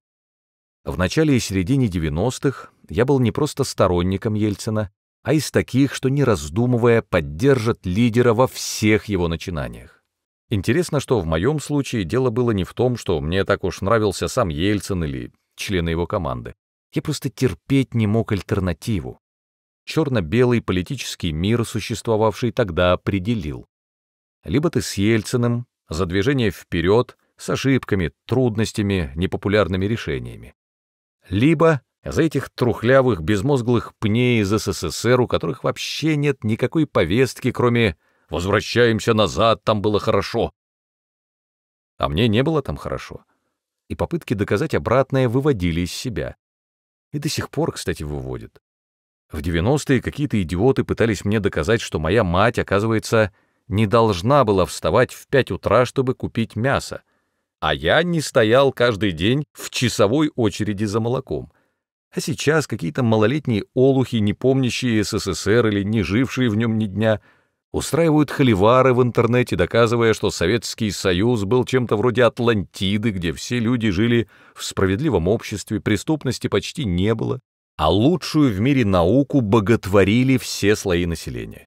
В начале и середине 90-х я был не просто сторонником Ельцина, а из таких, что, не раздумывая, поддержат лидера во всех его начинаниях. Интересно, что в моем случае дело было не в том, что мне так уж нравился сам Ельцин или члены его команды. Я просто терпеть не мог альтернативу. Черно-белый политический мир, существовавший тогда, определил. Либо ты с Ельциным, за движение вперед, с ошибками, трудностями, непопулярными решениями. Либо за этих трухлявых, безмозглых пней из СССР, у которых вообще нет никакой повестки, кроме Возвращаемся назад, там было хорошо. А мне не было там хорошо. И попытки доказать обратное выводили из себя. И до сих пор, кстати, выводят. В 90-е какие-то идиоты пытались мне доказать, что моя мать, оказывается, не должна была вставать в 5 утра, чтобы купить мясо. А я не стоял каждый день в часовой очереди за молоком. А сейчас какие-то малолетние олухи, не помнящие СССР или не жившие в нем ни дня — устраивают холивары в интернете, доказывая, что Советский Союз был чем-то вроде Атлантиды, где все люди жили в справедливом обществе, преступности почти не было, а лучшую в мире науку боготворили все слои населения.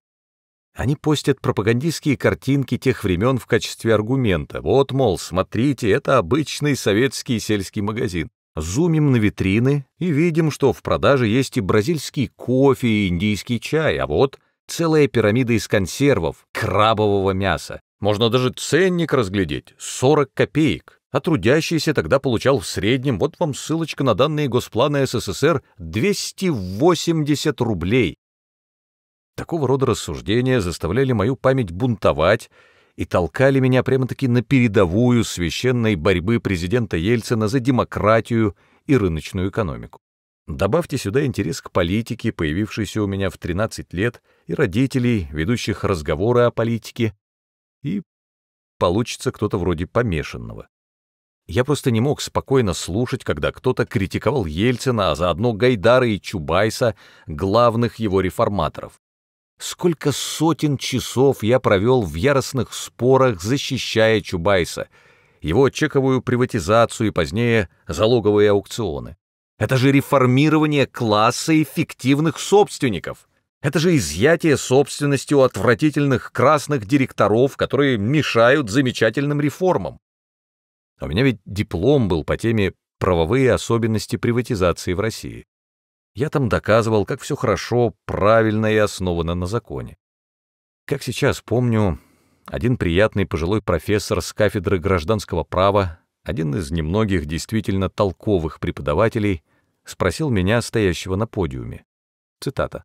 Они постят пропагандистские картинки тех времен в качестве аргумента. Вот, мол, смотрите, это обычный советский сельский магазин. Зумим на витрины и видим, что в продаже есть и бразильский кофе, и индийский чай, а вот целая пирамида из консервов, крабового мяса. Можно даже ценник разглядеть — 40 копеек. А трудящийся тогда получал в среднем, вот вам ссылочка на данные Госплана СССР, 280 рублей. Такого рода рассуждения заставляли мою память бунтовать и толкали меня прямо-таки на передовую священной борьбы президента Ельцина за демократию и рыночную экономику. Добавьте сюда интерес к политике, появившийся у меня в 13 лет, и родителей, ведущих разговоры о политике, и получится кто-то вроде помешанного. Я просто не мог спокойно слушать, когда кто-то критиковал Ельцина, а заодно Гайдара и Чубайса, главных его реформаторов. Сколько сотен часов я провел в яростных спорах, защищая Чубайса, его чековую приватизацию и позднее залоговые аукционы. Это же реформирование класса эффективных собственников. Это же изъятие собственности у отвратительных красных директоров, которые мешают замечательным реформам. А у меня ведь диплом был по теме «Правовые особенности приватизации в России». Я там доказывал, как все хорошо, правильно и основано на законе. Как сейчас помню, один приятный пожилой профессор с кафедры гражданского права, один из немногих действительно толковых преподавателей, — спросил меня, стоящего на подиуме. Цитата.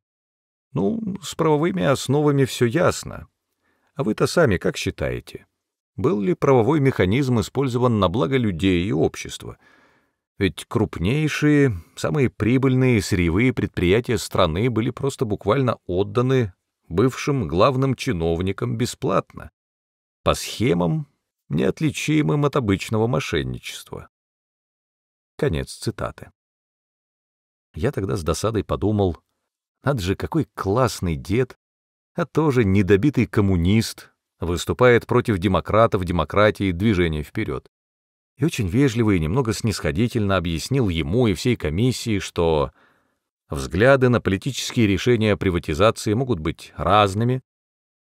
«Ну, с правовыми основами все ясно. А вы-то сами как считаете? Был ли правовой механизм использован на благо людей и общества? Ведь крупнейшие, самые прибыльные сырьевые предприятия страны были просто буквально отданы бывшим главным чиновникам бесплатно, по схемам, неотличимым от обычного мошенничества. Конец цитаты. Я тогда с досадой подумал, надо же, какой классный дед, а тоже недобитый коммунист, выступает против демократов, демократии, движения вперед. И очень вежливо и немного снисходительно объяснил ему и всей комиссии, что взгляды на политические решения приватизации могут быть разными,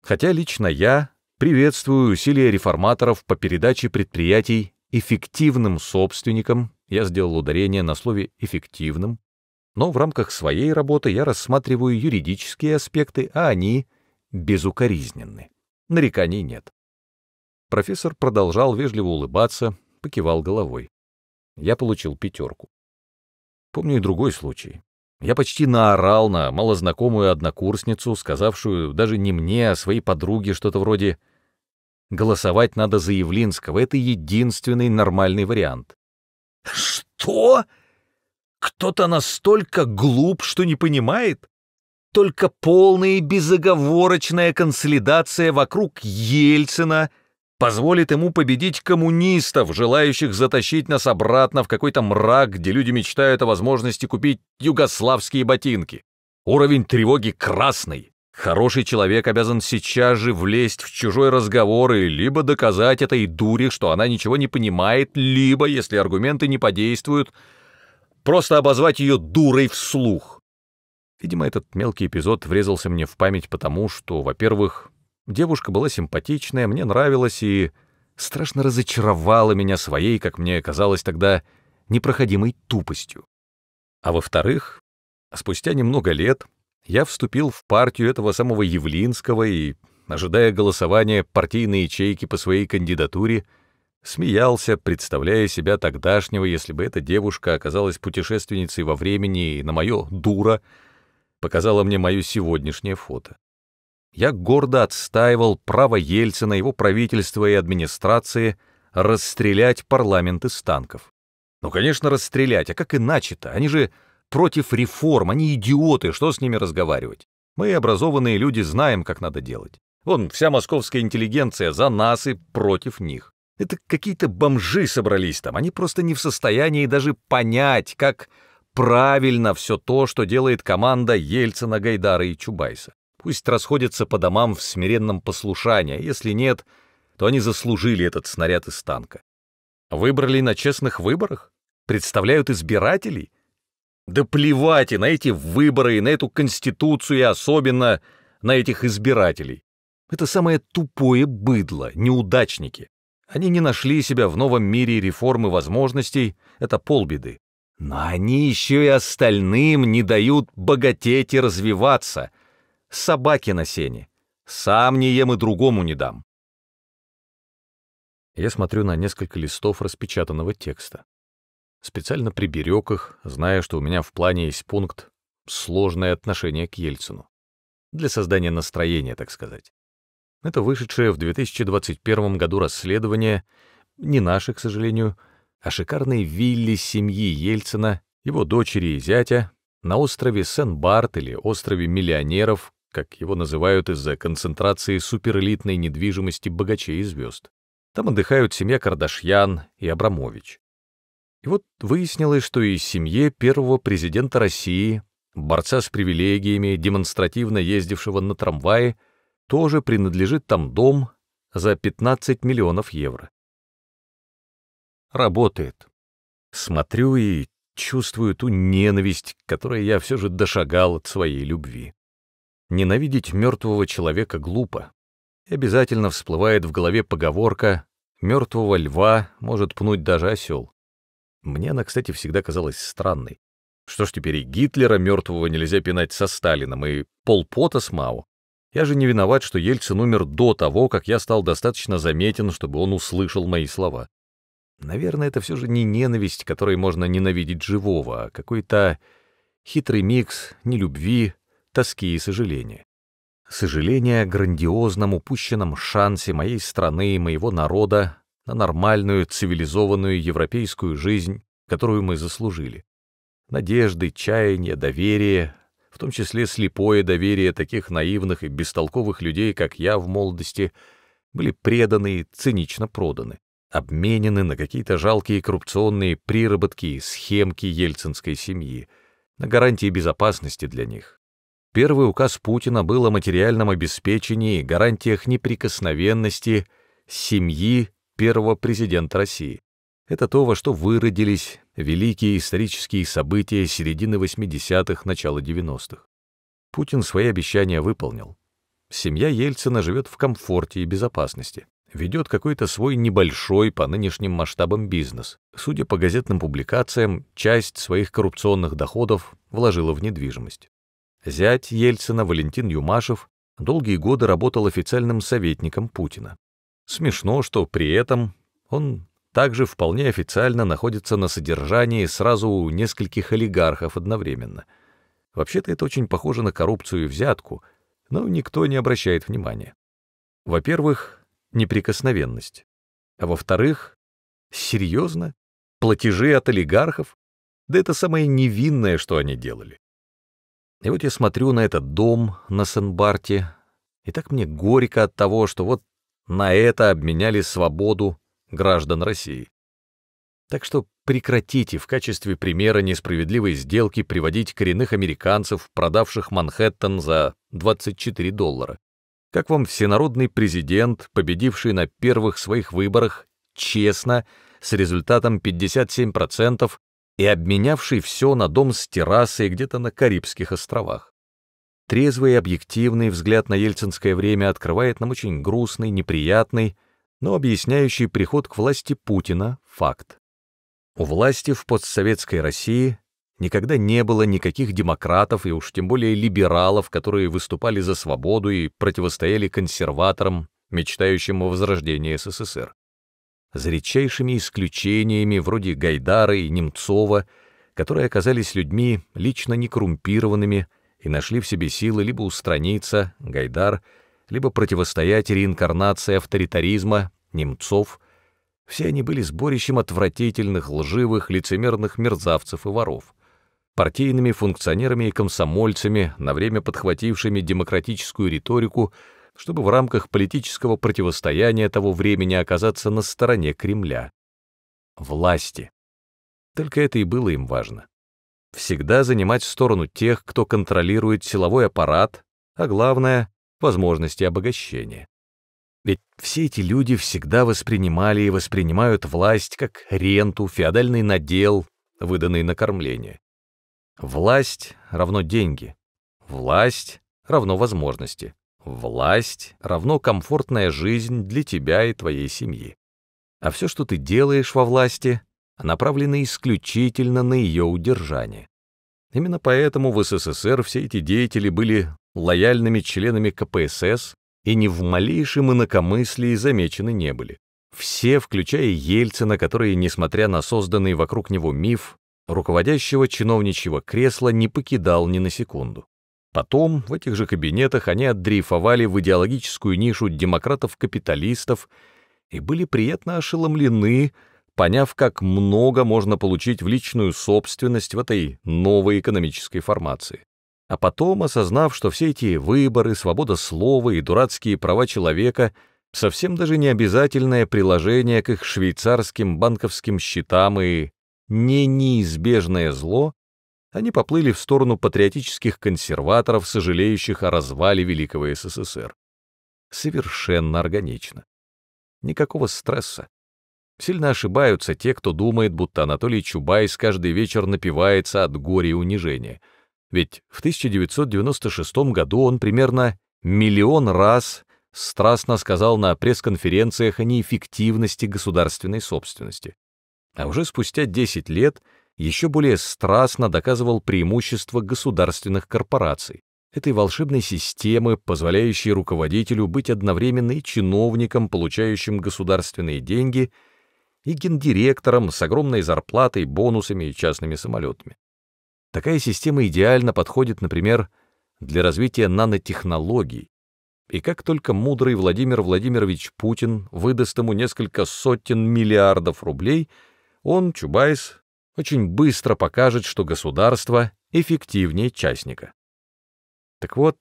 хотя лично я приветствую усилия реформаторов по передаче предприятий эффективным собственникам, я сделал ударение на слове «эффективным», но в рамках своей работы я рассматриваю юридические аспекты, а они безукоризненны. Нареканий нет. Профессор продолжал вежливо улыбаться, покивал головой. Я получил пятерку. Помню и другой случай. Я почти наорал на малознакомую однокурсницу, сказавшую даже не мне, а своей подруге что-то вроде «Голосовать надо за Явлинского, это единственный нормальный вариант». «Что?» Кто-то настолько глуп, что не понимает? Только полная и безоговорочная консолидация вокруг Ельцина позволит ему победить коммунистов, желающих затащить нас обратно в какой-то мрак, где люди мечтают о возможности купить югославские ботинки. Уровень тревоги красный. Хороший человек обязан сейчас же влезть в чужой разговор и либо доказать этой дуре, что она ничего не понимает, либо, если аргументы не подействуют, просто обозвать ее дурой вслух. Видимо, этот мелкий эпизод врезался мне в память потому, что, во-первых, девушка была симпатичная, мне нравилась и страшно разочаровала меня своей, как мне казалось тогда, непроходимой тупостью. А во-вторых, спустя немного лет я вступил в партию этого самого Явлинского и, ожидая голосования партийной ячейки по своей кандидатуре, Смеялся, представляя себя тогдашнего, если бы эта девушка оказалась путешественницей во времени и на мое «дура» показала мне мое сегодняшнее фото. Я гордо отстаивал право Ельцина, его правительства и администрации расстрелять парламент из танков. Ну, конечно, расстрелять, а как иначе-то? Они же против реформ, они идиоты, что с ними разговаривать? Мы, образованные люди, знаем, как надо делать. Вон, вся московская интеллигенция за нас и против них. Это какие-то бомжи собрались там, они просто не в состоянии даже понять, как правильно все то, что делает команда Ельцина, Гайдара и Чубайса. Пусть расходятся по домам в смиренном послушании, а если нет, то они заслужили этот снаряд из танка. Выбрали на честных выборах? Представляют избирателей? Да плевать и на эти выборы, и на эту конституцию, и особенно на этих избирателей. Это самое тупое быдло, неудачники. Они не нашли себя в новом мире реформы возможностей, это полбеды. Но они еще и остальным не дают богатеть и развиваться. Собаки на сене. Сам не ем и другому не дам. Я смотрю на несколько листов распечатанного текста. Специально приберег их, зная, что у меня в плане есть пункт «Сложное отношение к Ельцину». Для создания настроения, так сказать. Это вышедшее в 2021 году расследование, не наше, к сожалению, а шикарной вилле семьи Ельцина, его дочери и зятя на острове Сен-Барт или острове миллионеров, как его называют из-за концентрации суперэлитной недвижимости богачей и звезд. Там отдыхают семья Кардашьян и Абрамович. И вот выяснилось, что и семье первого президента России, борца с привилегиями, демонстративно ездившего на трамвае, тоже принадлежит там дом за 15 миллионов евро. Работает. Смотрю и чувствую ту ненависть, которой я все же дошагал от своей любви. Ненавидеть мертвого человека глупо. И обязательно всплывает в голове поговорка «мертвого льва может пнуть даже осел». Мне она, кстати, всегда казалась странной. Что ж теперь и Гитлера мертвого нельзя пинать со Сталином, и Пол Пота с Мао. Я же не виноват, что Ельцин умер до того, как я стал достаточно заметен, чтобы он услышал мои слова. Наверное, это все же не ненависть, которой можно ненавидеть живого, а какой-то хитрый микс нелюбви, тоски и сожаления. Сожаление о грандиозном упущенном шансе моей страны и моего народа на нормальную, цивилизованную европейскую жизнь, которую мы заслужили. Надежды, чаяния, доверие, в том числе слепое доверие таких наивных и бестолковых людей, как я в молодости, были преданы и цинично проданы, обменены на какие-то жалкие коррупционные приработки и схемки ельцинской семьи, на гарантии безопасности для них. Первый указ Путина был о материальном обеспечении и гарантиях неприкосновенности семьи первого президента России. Это то, во что выродились великие исторические события середины 80-х, начала 90-х. Путин свои обещания выполнил. Семья Ельцина живет в комфорте и безопасности, ведет какой-то свой небольшой по нынешним масштабам бизнес. Судя по газетным публикациям, часть своих коррупционных доходов вложила в недвижимость. Зять Ельцина Валентин Юмашев долгие годы работал официальным советником Путина. Смешно, что при этом он также вполне официально находится на содержании сразу у нескольких олигархов одновременно. Вообще-то это очень похоже на коррупцию и взятку, но никто не обращает внимания. Во-первых, неприкосновенность. А во-вторых, серьезно? Платежи от олигархов? Да это самое невинное, что они делали. И вот я смотрю на этот дом на Сен-Барте, и так мне горько от того, что вот на это обменяли свободу граждан России. Так что прекратите в качестве примера несправедливой сделки приводить коренных американцев, продавших Манхэттен за 24 доллара. Как вам всенародный президент, победивший на первых своих выборах честно, с результатом 57% и обменявший все на дом с террасой где-то на Карибских островах? Трезвый и объективный взгляд на ельцинское время открывает нам очень грустный, неприятный, но объясняющий приход к власти Путина факт. У власти в постсоветской России никогда не было никаких демократов и уж тем более либералов, которые выступали за свободу и противостояли консерваторам, мечтающим о возрождении СССР. За редчайшими исключениями вроде Гайдара и Немцова, которые оказались людьми лично некоррумпированными и нашли в себе силы либо устраниться, Гайдар, либо противостоять реинкарнации авторитаризма Немцов. Все они были сборищем отвратительных, лживых, лицемерных мерзавцев и воров. Партийными функционерами и комсомольцами, на время подхватившими демократическую риторику, чтобы в рамках политического противостояния того времени оказаться на стороне Кремля. Власти. Только это и было им важно. Всегда занимать сторону тех, кто контролирует силовой аппарат, а главное — возможности обогащения. Ведь все эти люди всегда воспринимали и воспринимают власть как ренту, феодальный надел, выданный на кормление. Власть равно деньги. Власть равно возможности. Власть равно комфортная жизнь для тебя и твоей семьи. А все, что ты делаешь во власти, направлено исключительно на ее удержание. Именно поэтому в СССР все эти деятели были лояльными членами КПСС, и ни в малейшем инакомыслии замечены не были. Все, включая Ельцина, который, несмотря на созданный вокруг него миф, руководящего чиновничьего кресла не покидал ни на секунду. Потом в этих же кабинетах они отдрейфовали в идеологическую нишу демократов-капиталистов и были приятно ошеломлены, поняв, как много можно получить в личную собственность в этой новой экономической формации. А потом, осознав, что все эти выборы, свобода слова и дурацкие права человека — совсем даже не обязательное приложение к их швейцарским банковским счетам и не неизбежное зло, они поплыли в сторону патриотических консерваторов, сожалеющих о развале Великого СССР. Совершенно органично. Никакого стресса. Сильно ошибаются те, кто думает, будто Анатолий Чубайс каждый вечер напивается от горя и унижения — ведь в 1996 году он примерно миллион раз страстно сказал на пресс-конференциях о неэффективности государственной собственности. А уже спустя 10 лет еще более страстно доказывал преимущество государственных корпораций, этой волшебной системы, позволяющей руководителю быть одновременно и чиновником, получающим государственные деньги, и гендиректором с огромной зарплатой, бонусами и частными самолетами. Такая система идеально подходит, например, для развития нанотехнологий, и как только мудрый Владимир Владимирович Путин выдаст ему несколько сотен миллиардов рублей, он, Чубайс, очень быстро покажет, что государство эффективнее частника. Так вот,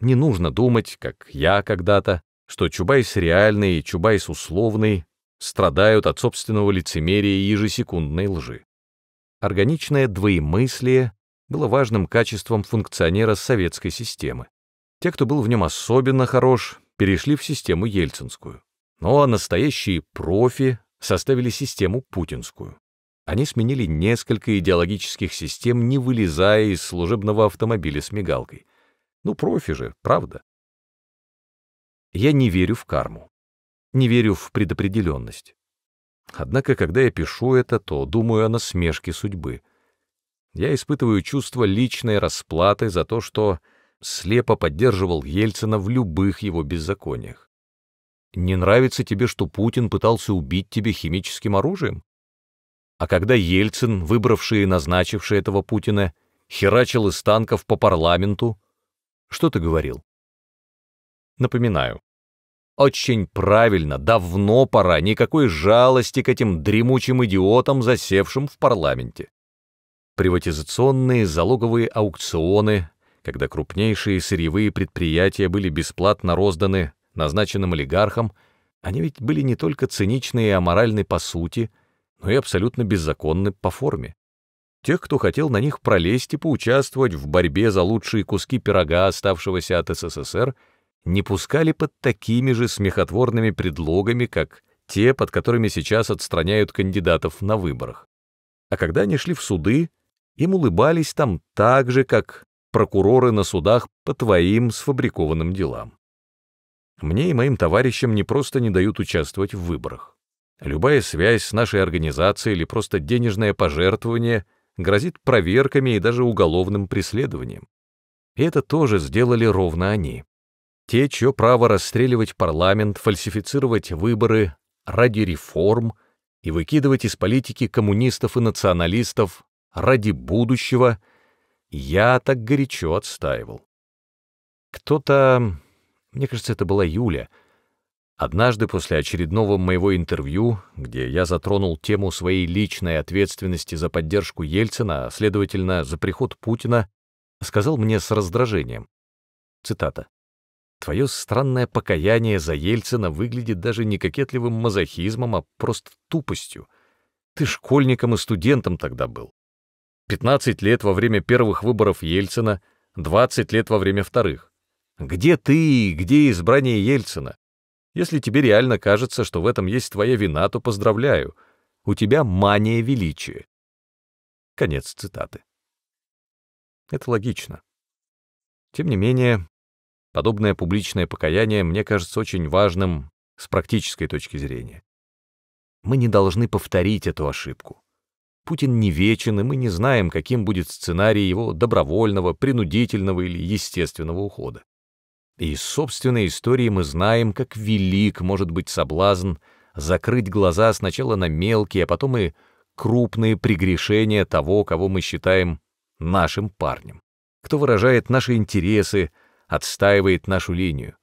не нужно думать, как я когда-то, что Чубайс реальный и Чубайс условный страдают от собственного лицемерия и ежесекундной лжи органичное двоемыслие было важным качеством функционера советской системы. Те, кто был в нем особенно хорош, перешли в систему ельцинскую. но ну, а настоящие профи составили систему путинскую. Они сменили несколько идеологических систем, не вылезая из служебного автомобиля с мигалкой. Ну, профи же, правда. Я не верю в карму. Не верю в предопределенность. Однако, когда я пишу это, то думаю о насмешке судьбы. Я испытываю чувство личной расплаты за то, что слепо поддерживал Ельцина в любых его беззакониях. Не нравится тебе, что Путин пытался убить тебя химическим оружием? А когда Ельцин, выбравший и назначивший этого Путина, херачил из танков по парламенту, что ты говорил? Напоминаю, очень правильно, давно пора, никакой жалости к этим дремучим идиотам, засевшим в парламенте. Приватизационные залоговые аукционы, когда крупнейшие сырьевые предприятия были бесплатно розданы назначенным олигархам, они ведь были не только циничны и аморальны по сути, но и абсолютно беззаконны по форме. Тех, кто хотел на них пролезть и поучаствовать в борьбе за лучшие куски пирога, оставшегося от СССР, не пускали под такими же смехотворными предлогами, как те, под которыми сейчас отстраняют кандидатов на выборах. А когда они шли в суды, им улыбались там так же, как прокуроры на судах по твоим сфабрикованным делам. Мне и моим товарищам не просто не дают участвовать в выборах. Любая связь с нашей организацией или просто денежное пожертвование грозит проверками и даже уголовным преследованием. И это тоже сделали ровно они те, чье право расстреливать парламент, фальсифицировать выборы ради реформ и выкидывать из политики коммунистов и националистов ради будущего, я так горячо отстаивал. Кто-то, мне кажется, это была Юля, однажды после очередного моего интервью, где я затронул тему своей личной ответственности за поддержку Ельцина, а следовательно, за приход Путина, сказал мне с раздражением, цитата, Твое странное покаяние за Ельцина выглядит даже не кокетливым мазохизмом, а просто тупостью. Ты школьником и студентом тогда был. 15 лет во время первых выборов Ельцина, 20 лет во время вторых. Где ты и где избрание Ельцина? Если тебе реально кажется, что в этом есть твоя вина, то поздравляю. У тебя мания величия. Конец цитаты. Это логично. Тем не менее, Подобное публичное покаяние мне кажется очень важным с практической точки зрения. Мы не должны повторить эту ошибку. Путин не вечен, и мы не знаем, каким будет сценарий его добровольного, принудительного или естественного ухода. И из собственной истории мы знаем, как велик может быть соблазн закрыть глаза сначала на мелкие, а потом и крупные прегрешения того, кого мы считаем нашим парнем, кто выражает наши интересы, отстаивает нашу линию.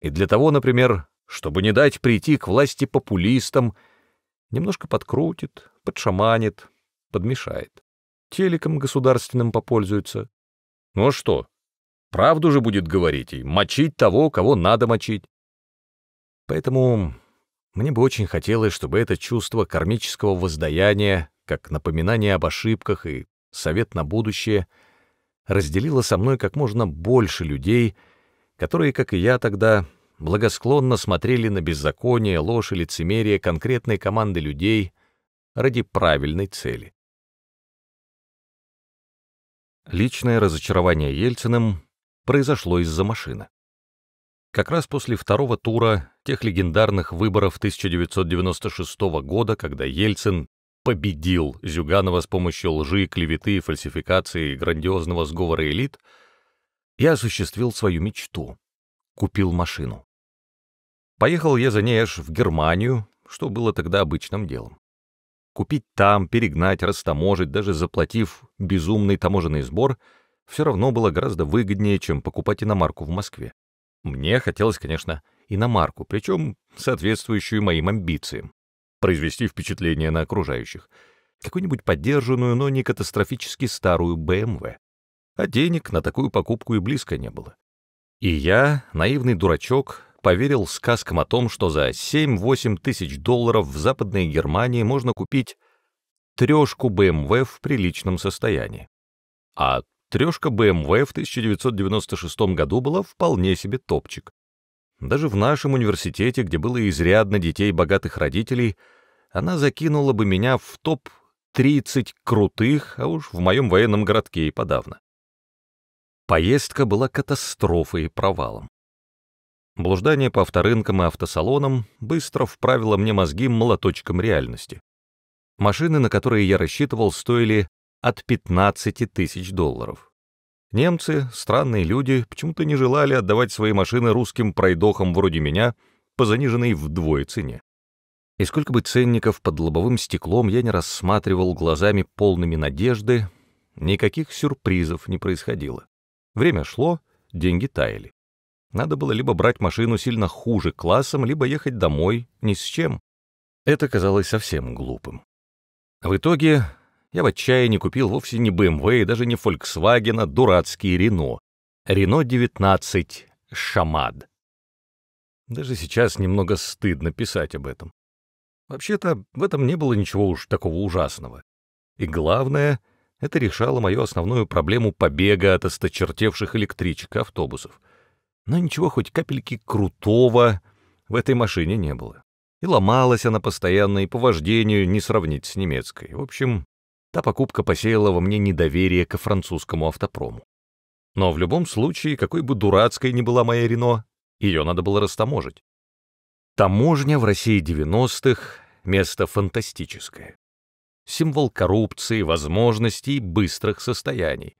И для того, например, чтобы не дать прийти к власти популистам, немножко подкрутит, подшаманит, подмешает. Телеком государственным попользуется. Ну а что? Правду же будет говорить и мочить того, кого надо мочить. Поэтому мне бы очень хотелось, чтобы это чувство кармического воздаяния, как напоминание об ошибках и совет на будущее — разделила со мной как можно больше людей, которые, как и я тогда, благосклонно смотрели на беззаконие, ложь и лицемерие конкретной команды людей ради правильной цели. Личное разочарование Ельциным произошло из-за машины. Как раз после второго тура тех легендарных выборов 1996 года, когда Ельцин победил Зюганова с помощью лжи, клеветы, фальсификации и грандиозного сговора элит, я осуществил свою мечту — купил машину. Поехал я за ней аж в Германию, что было тогда обычным делом. Купить там, перегнать, растаможить, даже заплатив безумный таможенный сбор, все равно было гораздо выгоднее, чем покупать иномарку в Москве. Мне хотелось, конечно, иномарку, причем соответствующую моим амбициям произвести впечатление на окружающих. Какую-нибудь поддержанную, но не катастрофически старую БМВ. Эм а денег на такую покупку и близко не было. И я, наивный дурачок, поверил сказкам о том, что за 7-8 тысяч долларов в Западной Германии можно купить трешку БМВ эм в приличном состоянии. А трешка БМВ эм в 1996 году была вполне себе топчик. Даже в нашем университете, где было изрядно детей богатых родителей, она закинула бы меня в топ 30 крутых, а уж в моем военном городке и подавно. Поездка была катастрофой и провалом. Блуждание по авторынкам и автосалонам быстро вправило мне мозги молоточком реальности. Машины, на которые я рассчитывал, стоили от 15 тысяч долларов. Немцы, странные люди, почему-то не желали отдавать свои машины русским пройдохам вроде меня по заниженной вдвое цене. И сколько бы ценников под лобовым стеклом я не рассматривал глазами полными надежды, никаких сюрпризов не происходило. Время шло, деньги таяли. Надо было либо брать машину сильно хуже классом, либо ехать домой ни с чем. Это казалось совсем глупым. В итоге я в отчаянии купил вовсе не BMW эм и даже не Volkswagen, а дурацкий Renault. Renault 19 Шамад. Даже сейчас немного стыдно писать об этом. Вообще-то в этом не было ничего уж такого ужасного. И главное, это решало мою основную проблему побега от осточертевших электричек и автобусов. Но ничего хоть капельки крутого в этой машине не было. И ломалась она постоянно, и по вождению не сравнить с немецкой. В общем, Та покупка посеяла во мне недоверие ко французскому автопрому. Но в любом случае, какой бы дурацкой ни была моя Рено, ее надо было растаможить. Таможня в России 90-х — место фантастическое. Символ коррупции, возможностей, быстрых состояний.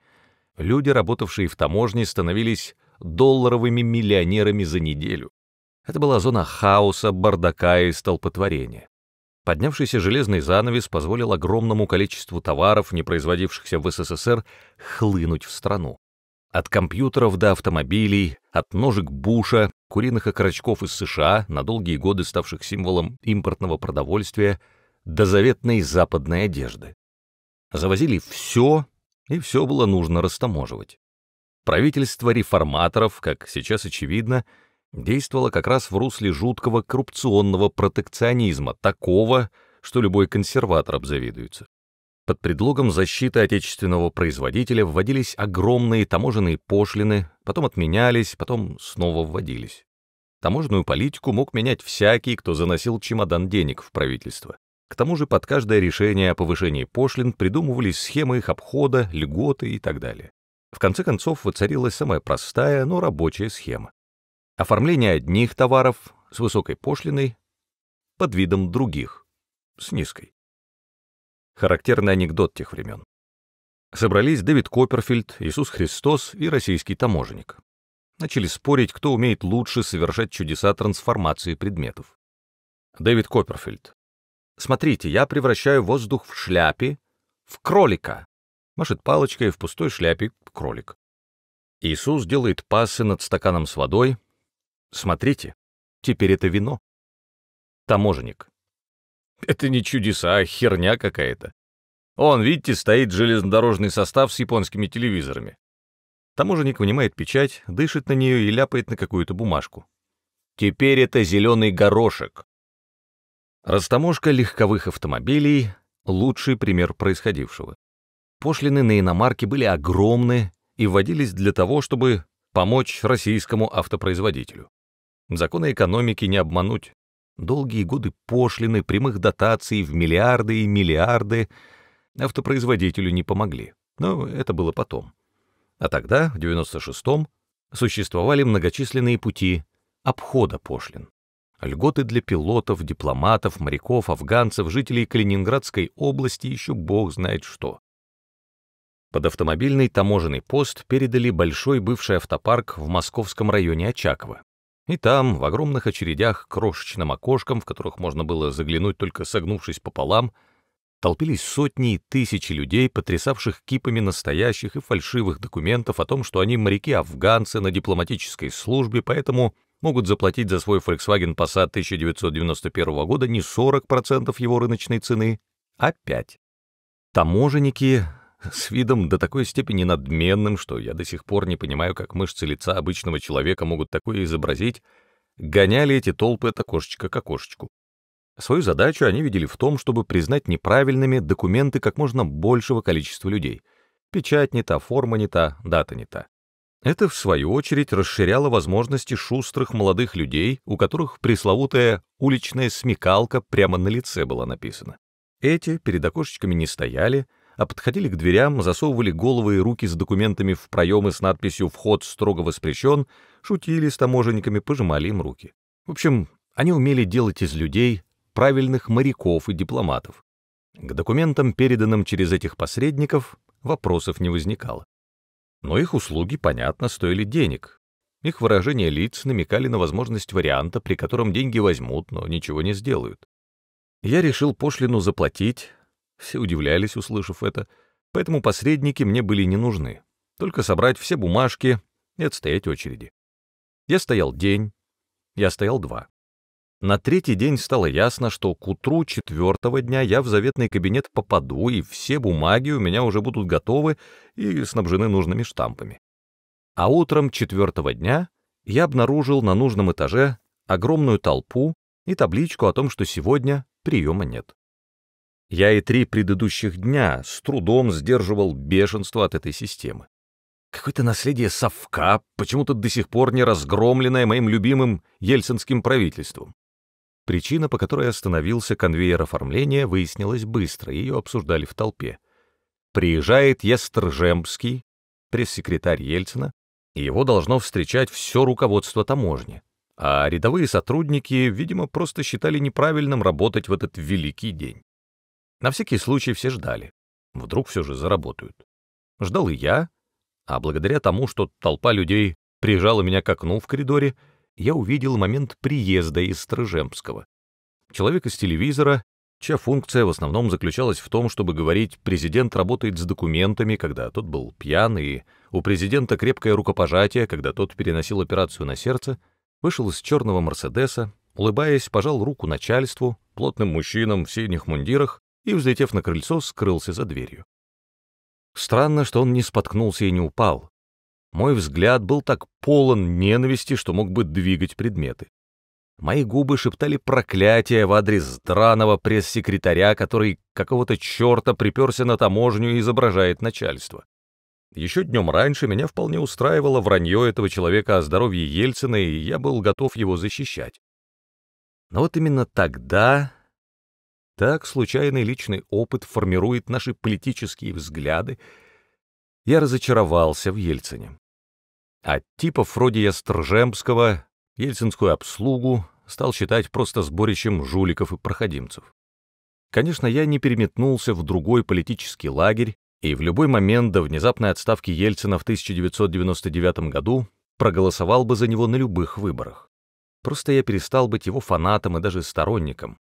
Люди, работавшие в таможне, становились долларовыми миллионерами за неделю. Это была зона хаоса, бардака и столпотворения. Поднявшийся железный занавес позволил огромному количеству товаров, не производившихся в СССР, хлынуть в страну. От компьютеров до автомобилей, от ножек Буша, куриных окорочков из США, на долгие годы ставших символом импортного продовольствия, до заветной западной одежды. Завозили все, и все было нужно растаможивать. Правительство реформаторов, как сейчас очевидно, действовала как раз в русле жуткого коррупционного протекционизма, такого, что любой консерватор обзавидуется. Под предлогом защиты отечественного производителя вводились огромные таможенные пошлины, потом отменялись, потом снова вводились. Таможенную политику мог менять всякий, кто заносил чемодан денег в правительство. К тому же под каждое решение о повышении пошлин придумывались схемы их обхода, льготы и так далее. В конце концов воцарилась самая простая, но рабочая схема. Оформление одних товаров с высокой пошлиной под видом других с низкой. Характерный анекдот тех времен. Собрались Дэвид Копперфильд, Иисус Христос и российский таможенник. Начали спорить, кто умеет лучше совершать чудеса трансформации предметов. Дэвид Копперфильд. Смотрите, я превращаю воздух в шляпе в кролика. Машет палочкой в пустой шляпе кролик. Иисус делает пассы над стаканом с водой, Смотрите, теперь это вино. Таможенник. Это не чудеса, а херня какая-то. Он, видите, стоит железнодорожный состав с японскими телевизорами. Таможенник вынимает печать, дышит на нее и ляпает на какую-то бумажку. Теперь это зеленый горошек. Растаможка легковых автомобилей — лучший пример происходившего. Пошлины на иномарки были огромны и вводились для того, чтобы помочь российскому автопроизводителю. Законы экономики не обмануть. Долгие годы пошлины, прямых дотаций в миллиарды и миллиарды автопроизводителю не помогли. Но это было потом. А тогда, в 96-м, существовали многочисленные пути обхода пошлин. Льготы для пилотов, дипломатов, моряков, афганцев, жителей Калининградской области, еще бог знает что. Под автомобильный таможенный пост передали большой бывший автопарк в московском районе Очаково. И там, в огромных очередях, крошечным окошком, в которых можно было заглянуть только согнувшись пополам, толпились сотни и тысячи людей, потрясавших кипами настоящих и фальшивых документов о том, что они моряки-афганцы на дипломатической службе, поэтому могут заплатить за свой Volkswagen Passat 1991 года не 40% его рыночной цены, а 5. Таможенники, с видом до такой степени надменным, что я до сих пор не понимаю, как мышцы лица обычного человека могут такое изобразить, гоняли эти толпы от окошечка к окошечку. Свою задачу они видели в том, чтобы признать неправильными документы как можно большего количества людей. Печать не та, форма не та, дата не та. Это, в свою очередь, расширяло возможности шустрых молодых людей, у которых пресловутая уличная смекалка прямо на лице была написана. Эти перед окошечками не стояли — а подходили к дверям, засовывали головы и руки с документами в проемы с надписью «Вход строго воспрещен», шутили с таможенниками, пожимали им руки. В общем, они умели делать из людей правильных моряков и дипломатов. К документам, переданным через этих посредников, вопросов не возникало. Но их услуги, понятно, стоили денег. Их выражения лиц намекали на возможность варианта, при котором деньги возьмут, но ничего не сделают. Я решил пошлину заплатить, все удивлялись, услышав это, поэтому посредники мне были не нужны. Только собрать все бумажки и отстоять очереди. Я стоял день, я стоял два. На третий день стало ясно, что к утру четвертого дня я в заветный кабинет попаду, и все бумаги у меня уже будут готовы и снабжены нужными штампами. А утром четвертого дня я обнаружил на нужном этаже огромную толпу и табличку о том, что сегодня приема нет. Я и три предыдущих дня с трудом сдерживал бешенство от этой системы. Какое-то наследие совка, почему-то до сих пор не разгромленное моим любимым ельцинским правительством. Причина, по которой остановился конвейер оформления, выяснилась быстро, ее обсуждали в толпе. Приезжает Ястржемский, пресс-секретарь Ельцина, и его должно встречать все руководство таможни. А рядовые сотрудники, видимо, просто считали неправильным работать в этот великий день. На всякий случай все ждали. Вдруг все же заработают. Ждал и я, а благодаря тому, что толпа людей прижала меня к окну в коридоре, я увидел момент приезда из Стрыжемского. Человек из телевизора, чья функция в основном заключалась в том, чтобы говорить, президент работает с документами, когда тот был пьян, и у президента крепкое рукопожатие, когда тот переносил операцию на сердце, вышел из черного Мерседеса, улыбаясь, пожал руку начальству, плотным мужчинам в синих мундирах, и, взлетев на крыльцо, скрылся за дверью. Странно, что он не споткнулся и не упал. Мой взгляд был так полон ненависти, что мог бы двигать предметы. Мои губы шептали проклятие в адрес драного пресс-секретаря, который какого-то черта приперся на таможню и изображает начальство. Еще днем раньше меня вполне устраивало вранье этого человека о здоровье Ельцина, и я был готов его защищать. Но вот именно тогда так случайный личный опыт формирует наши политические взгляды. Я разочаровался в Ельцине. От типа Фродия Стржемского ельцинскую обслугу стал считать просто сборищем жуликов и проходимцев. Конечно, я не переметнулся в другой политический лагерь, и в любой момент до внезапной отставки Ельцина в 1999 году проголосовал бы за него на любых выборах. Просто я перестал быть его фанатом и даже сторонником,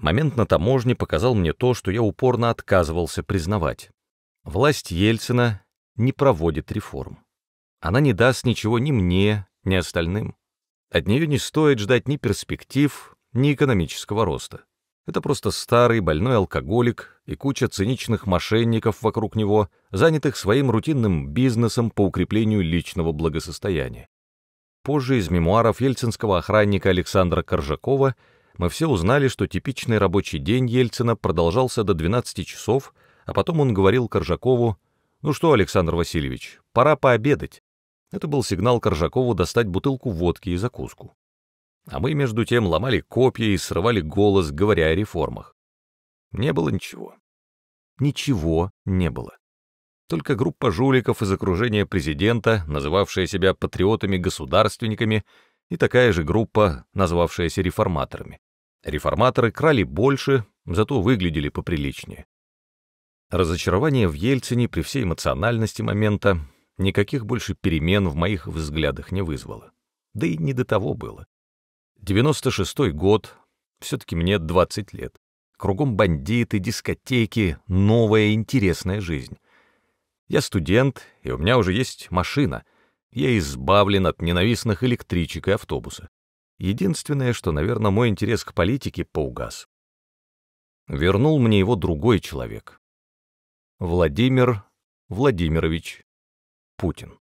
Момент на таможне показал мне то, что я упорно отказывался признавать. Власть Ельцина не проводит реформ. Она не даст ничего ни мне, ни остальным. От нее не стоит ждать ни перспектив, ни экономического роста. Это просто старый больной алкоголик и куча циничных мошенников вокруг него, занятых своим рутинным бизнесом по укреплению личного благосостояния. Позже из мемуаров ельцинского охранника Александра Коржакова мы все узнали, что типичный рабочий день Ельцина продолжался до 12 часов, а потом он говорил Коржакову «Ну что, Александр Васильевич, пора пообедать». Это был сигнал Коржакову достать бутылку водки и закуску. А мы, между тем, ломали копья и срывали голос, говоря о реформах. Не было ничего. Ничего не было. Только группа жуликов из окружения президента, называвшая себя патриотами-государственниками, и такая же группа, называвшаяся реформаторами. Реформаторы крали больше, зато выглядели поприличнее. Разочарование в Ельцине при всей эмоциональности момента никаких больше перемен в моих взглядах не вызвало. Да и не до того было. 96-й год, все-таки мне 20 лет. Кругом бандиты, дискотеки, новая интересная жизнь. Я студент, и у меня уже есть машина. Я избавлен от ненавистных электричек и автобуса. Единственное, что, наверное, мой интерес к политике поугас. Вернул мне его другой человек. Владимир Владимирович Путин.